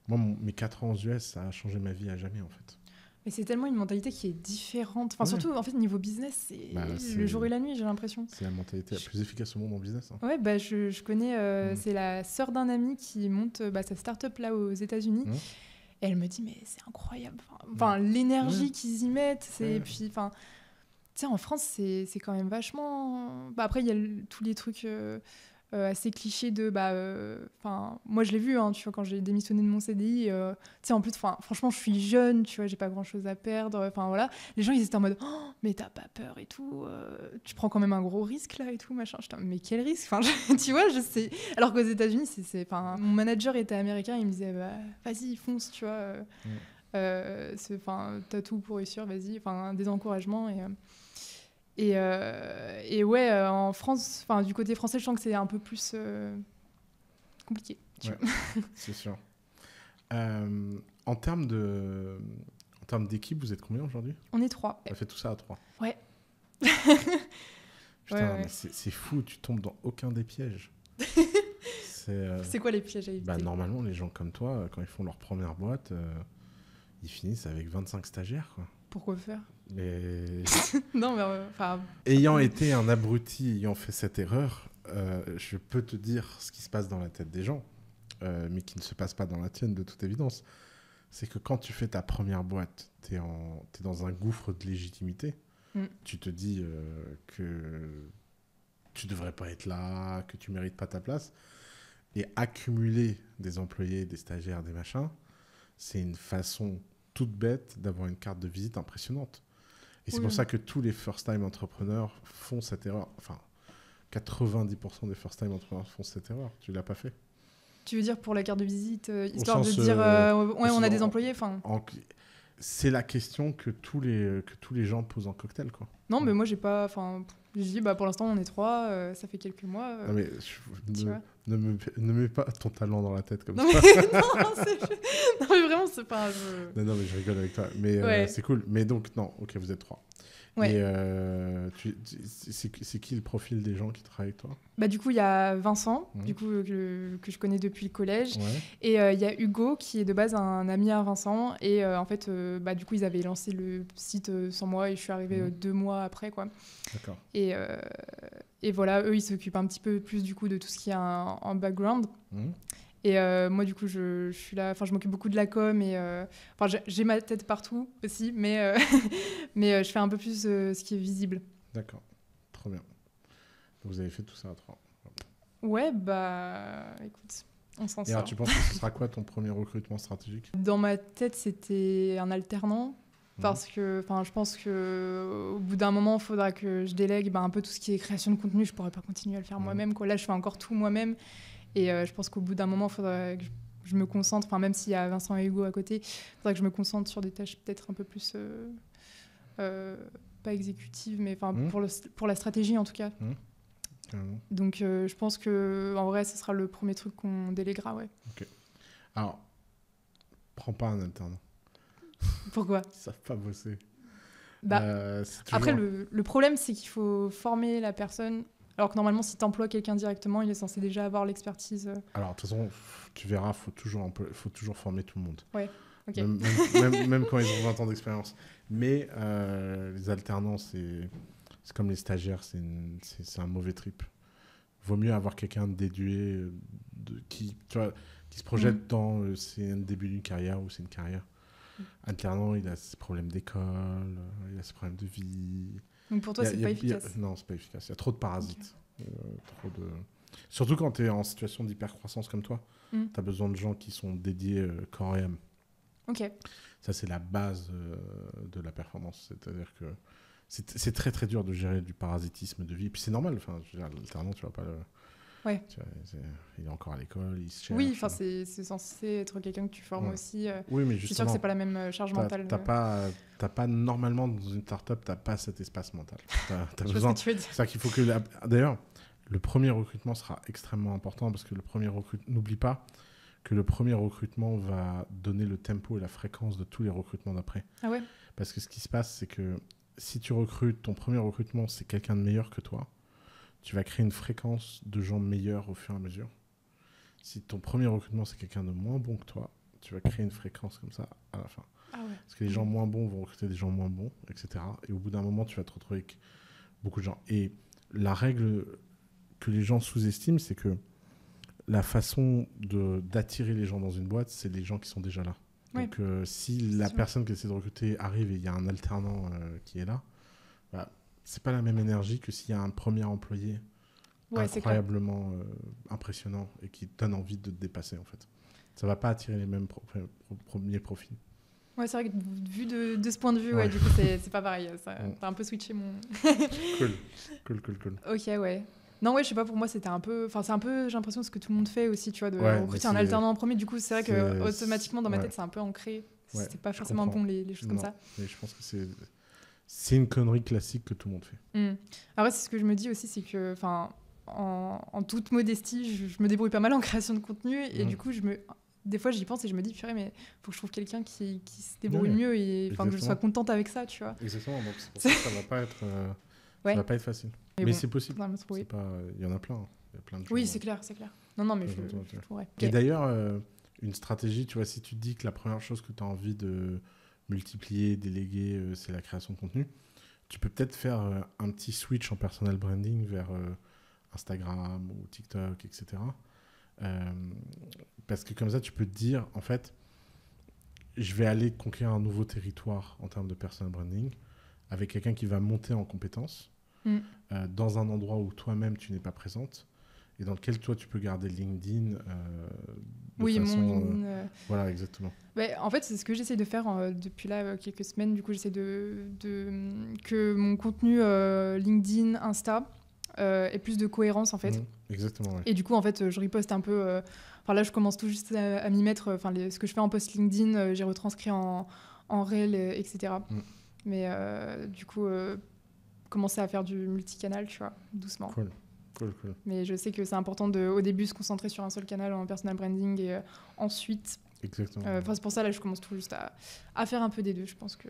Speaker 1: moi, mes 4 ans aux US, ça a changé ma vie à jamais en fait.
Speaker 2: Mais c'est tellement une mentalité qui est différente. Enfin, surtout, en fait, niveau business, c'est bah, le jour et la nuit, j'ai l'impression.
Speaker 1: C'est la mentalité la plus efficace au monde en business. Hein.
Speaker 2: Ouais, bah, je, connais, euh, mm. c'est la sœur d'un ami qui monte euh, bah, sa start-up là aux États-Unis. Mm. elle me dit, mais c'est incroyable. Enfin, mm. l'énergie qu'ils y mettent. c'est puis, enfin, tu sais, en France, c'est quand même vachement. Bah, après, il y a tous les trucs. Euh, euh, assez cliché de bah euh, enfin moi je l'ai vu hein, tu vois quand j'ai démissionné de mon CDI euh, tu sais en plus franchement je suis jeune tu vois j'ai pas grand chose à perdre enfin voilà les gens ils étaient en mode oh, mais t'as pas peur et tout tu prends quand même un gros risque là et tout machin mais quel risque enfin tu vois je sais alors qu'aux États-Unis c'est enfin mon manager était américain il me disait bah, vas-y fonce tu vois mm. enfin t'as tout pour réussir, vas-y, enfin des encouragements et, euh, et, ouais, euh, en France, du côté français, je sens que c'est un peu plus euh, compliqué.
Speaker 1: c'est sûr. en termes en termes d'équipe, vous êtes combien aujourd'hui On est trois. On fait tout ça à trois.
Speaker 2: Ouais.
Speaker 1: c'est fou, tu tombes dans aucun des pièges. c'est quoi les pièges à éviter bah, Normalement, les gens comme toi, quand ils font leur première boîte, ils finissent avec 25 stagiaires. Quoi. Pourquoi faire mais...
Speaker 2: non, mais euh,
Speaker 1: Ayant été un abruti, ayant fait cette erreur, euh, je peux te dire ce qui se passe dans la tête des gens, euh, mais qui ne se passe pas dans la tienne de toute évidence. C'est que quand tu fais ta première boîte, tu es, es, dans un gouffre de légitimité. Mm. Tu te dis que tu devrais pas être là, que tu mérites pas ta place. Et accumuler des employés, des stagiaires, des machins, c'est une façon toute bête d'avoir une carte de visite impressionnante. Et c'est pour ça que tous les first-time entrepreneurs font cette erreur. Enfin, 90% des first-time entrepreneurs font cette erreur. Tu l'as pas fait.
Speaker 2: Tu veux dire pour la carte de visite, euh, histoire de dire, euh, euh, ouais, on a des employés, enfin.
Speaker 1: c'est la question que tous les que tous les gens posent en cocktail, quoi.
Speaker 2: Non, mais mm. moi j'ai pas, enfin, je dis, bah, pour l'instant, on est trois, euh, ça fait quelques mois. Euh, non mais tu ne,
Speaker 1: ne, me, ne mets pas ton talent dans la tête comme ça. non,
Speaker 2: mais vraiment, c'est pas. jeu.
Speaker 1: Non, non, mais je rigole avec toi. Mais euh, c'est cool. Mais donc, non, ok, vous êtes trois. Et euh, c'est qui le profil des gens qui travaillent avec toi
Speaker 2: bah, Du coup, il y a Vincent, du coup, euh, que, je connais depuis le collège. Et euh, il y a Hugo, qui est de base un ami à Vincent. Et en fait, bah, du coup, ils avaient lancé le site sans moi et je suis arrivée mhm. deux mois après. quoi. D'accord. Et, et, voilà, eux, ils s'occupent un petit peu plus du coup de tout ce qui est en background. Mhm. Et euh, moi, du coup, je, je suis là, enfin, je m'occupe beaucoup de la com et euh, enfin, j'ai ma tête partout aussi, mais, euh, mais je fais un peu plus ce qui est visible.
Speaker 1: D'accord, trop bien. vous avez fait tout ça à trois.
Speaker 2: Ouais, bah écoute, on s'en sort. Et alors, tu penses que ce
Speaker 1: sera quoi ton premier recrutement stratégique
Speaker 2: Dans ma tête, c'était un alternant. Mhm. Parce que je pense qu'au bout d'un moment, il faudra que je délègue ben, un peu tout ce qui est création de contenu. Je ne pourrais pas continuer à le faire mhm. moi-même. Là, je fais encore tout moi-même. Et euh, je pense qu'au bout d'un moment, il faudrait que je me concentre, enfin même s'il y a Vincent et Hugo à côté, il faudrait que je me concentre sur des tâches peut-être un peu plus euh, euh, pas exécutives, mais mmh. pour, le, pour la stratégie en tout cas. Mmh. Donc je pense que en vrai, ce sera le premier truc qu'on déléguera, ouais.
Speaker 1: Ok. Alors, prends pas un alternant. Pourquoi Ils savent pas bosser. Bah, Après, le,
Speaker 2: le problème, c'est qu'il faut former la personne alors que normalement, si tu emploies quelqu'un directement, il est censé déjà avoir l'expertise. Euh.
Speaker 1: Alors, de toute façon, tu verras, faut toujours, faut toujours former tout le monde. Ouais. OK. Même, quand ils ont 20 ans d'expérience. Mais euh, les alternants, c'est comme les stagiaires, c'est un mauvais trip. Vaut mieux avoir quelqu'un dédué euh, de, qui, tu vois, qui se projette mm. dans c'est un début d'une carrière ou c'est une carrière. Mm. Alternant, il a ses problèmes d'école, il a ses problèmes de vie, donc pour toi, c'est pas efficace. non, c'est pas efficace. Il y a trop de parasites. Euh, de... Surtout quand tu es en situation d'hypercroissance comme toi, hmm. tu as besoin de gens qui sont dédiés quand euh, corps Ok. Ça, c'est la base euh, de la performance. C'est-à-dire que c'est très très dur de gérer du parasitisme de vie. Et puis c'est normal, enfin, tu tu vas pas le Ouais. il est encore à l'école, il se cherche. Oui, euh.
Speaker 2: enfin, c'est censé être quelqu'un que tu formes aussi. Euh. Oui, mais justement. Je suis sûr que c'est pas la même euh, charge mentale.
Speaker 1: T'as pas, normalement dans une startup, t'as pas cet espace mental. as besoin. C'est ça qu'il faut que. D'ailleurs, le premier recrutement sera extrêmement important parce que le premier recrutement, n'oublie pas que le premier recrutement va donner le tempo et la fréquence de tous les recrutements d'après. Ah ouais. Parce que ce qui se passe, c'est que si tu recrutes, ton premier recrutement, c'est quelqu'un de meilleur que toi tu vas créer une fréquence de gens meilleurs au fur et à mesure. Si ton premier recrutement, c'est quelqu'un de moins bon que toi, tu vas créer une fréquence comme ça à la fin. Ah Parce que les gens moins bons vont recruter des gens moins bons, etc. Et au bout d'un moment, tu vas te retrouver avec beaucoup de gens. Et la règle que les gens sous-estiment, c'est que la façon d'attirer les gens dans une boîte, c'est les gens qui sont déjà là. Donc euh, si la personne qui essaie de recruter arrive et il y a un alternant euh, qui est là, bah, c'est pas la même énergie que s'il y a un premier employé ouais, incroyablement euh, impressionnant et qui donne envie de te dépasser en fait. Ça va pas attirer les mêmes premiers profils.
Speaker 2: Ouais, c'est vrai que vu de, ce point de vue, ouais. du coup, c'est pas pareil. T'as un peu switché mon. cool. cool, cool, cool. Ok, ouais. Non, ouais, je sais pas, pour moi, c'était un peu. Enfin, c'est un peu, j'ai l'impression, ce que tout le monde fait aussi, tu vois, de un alternant en premier. Du coup, c'est vrai que automatiquement, dans ma tête, c'est un peu ancré. C'était pas forcément bon, les, choses comme ça. mais je
Speaker 1: pense que c'est c'est une connerie classique que tout le monde fait.
Speaker 2: Hmm. Après, c'est ce que je me dis aussi, c'est que, en, toute modestie, je, me débrouille pas mal en création de contenu et du coup, je me, des fois, j'y pense et je me dis, purée, mais faut que je trouve quelqu'un qui, se débrouille mieux et que je sois contente avec ça, tu vois.
Speaker 1: Exactement. Donc ça, ça va pas être, euh,
Speaker 2: ça va pas être facile.
Speaker 1: Mais, c'est possible. Il y en a plein. Hein. oui,
Speaker 2: euh, c'est clair, c'est clair. Non, non, mais je,
Speaker 1: d'ailleurs, euh, une stratégie, tu vois, si tu te dis que la première chose que tu as envie de multiplier, déléguer, euh, c'est la création de contenu. Tu peux peut-être faire euh, un petit switch en personal branding vers euh, Instagram ou TikTok, etc. parce que comme ça, tu peux te dire, en fait, je vais aller conquérir un nouveau territoire en termes de personal branding avec quelqu'un qui va monter en compétence mm. dans un endroit où toi-même tu n'es pas présente et dans lequel toi tu peux garder LinkedIn. Euh,
Speaker 2: oui, mon... Euh, euh, voilà, exactement. Bah, en fait, c'est ce que j'essaie de faire depuis là quelques semaines. Du coup, j'essaie de, que mon contenu LinkedIn, Insta ait plus de cohérence en fait. Mhm, exactement. Et du coup, en fait, je riposte un peu. Enfin là, je commence tout juste à, m'y mettre. Enfin, ce que je fais en post LinkedIn, j'ai retranscrit en, en réel, etc. Mhm. Mais du coup, commencer à faire du multicanal, tu vois, doucement. Mais je sais que c'est important de, au début, se concentrer sur un seul canal en personal branding et euh, ensuite. Exactement. Euh, c'est pour ça, là, je commence tout juste à, faire un peu des deux. Je pense que,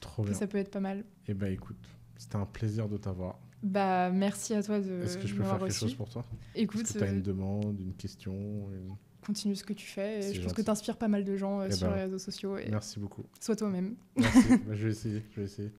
Speaker 1: Trop bien. ça peut être pas mal. Et eh bah, ben, écoute, c'était un plaisir de t'avoir.
Speaker 2: Bah, merci à toi de. Est-ce que je peux faire quelque chose pour toi Écoute. tu as euh, une
Speaker 1: demande, une question
Speaker 2: Continue ce que tu fais. je pense que tu inspires pas mal de gens eh sur ben, les réseaux sociaux. Et merci beaucoup. Sois toi-même. Merci.
Speaker 1: Bah, je vais essayer. Je vais essayer.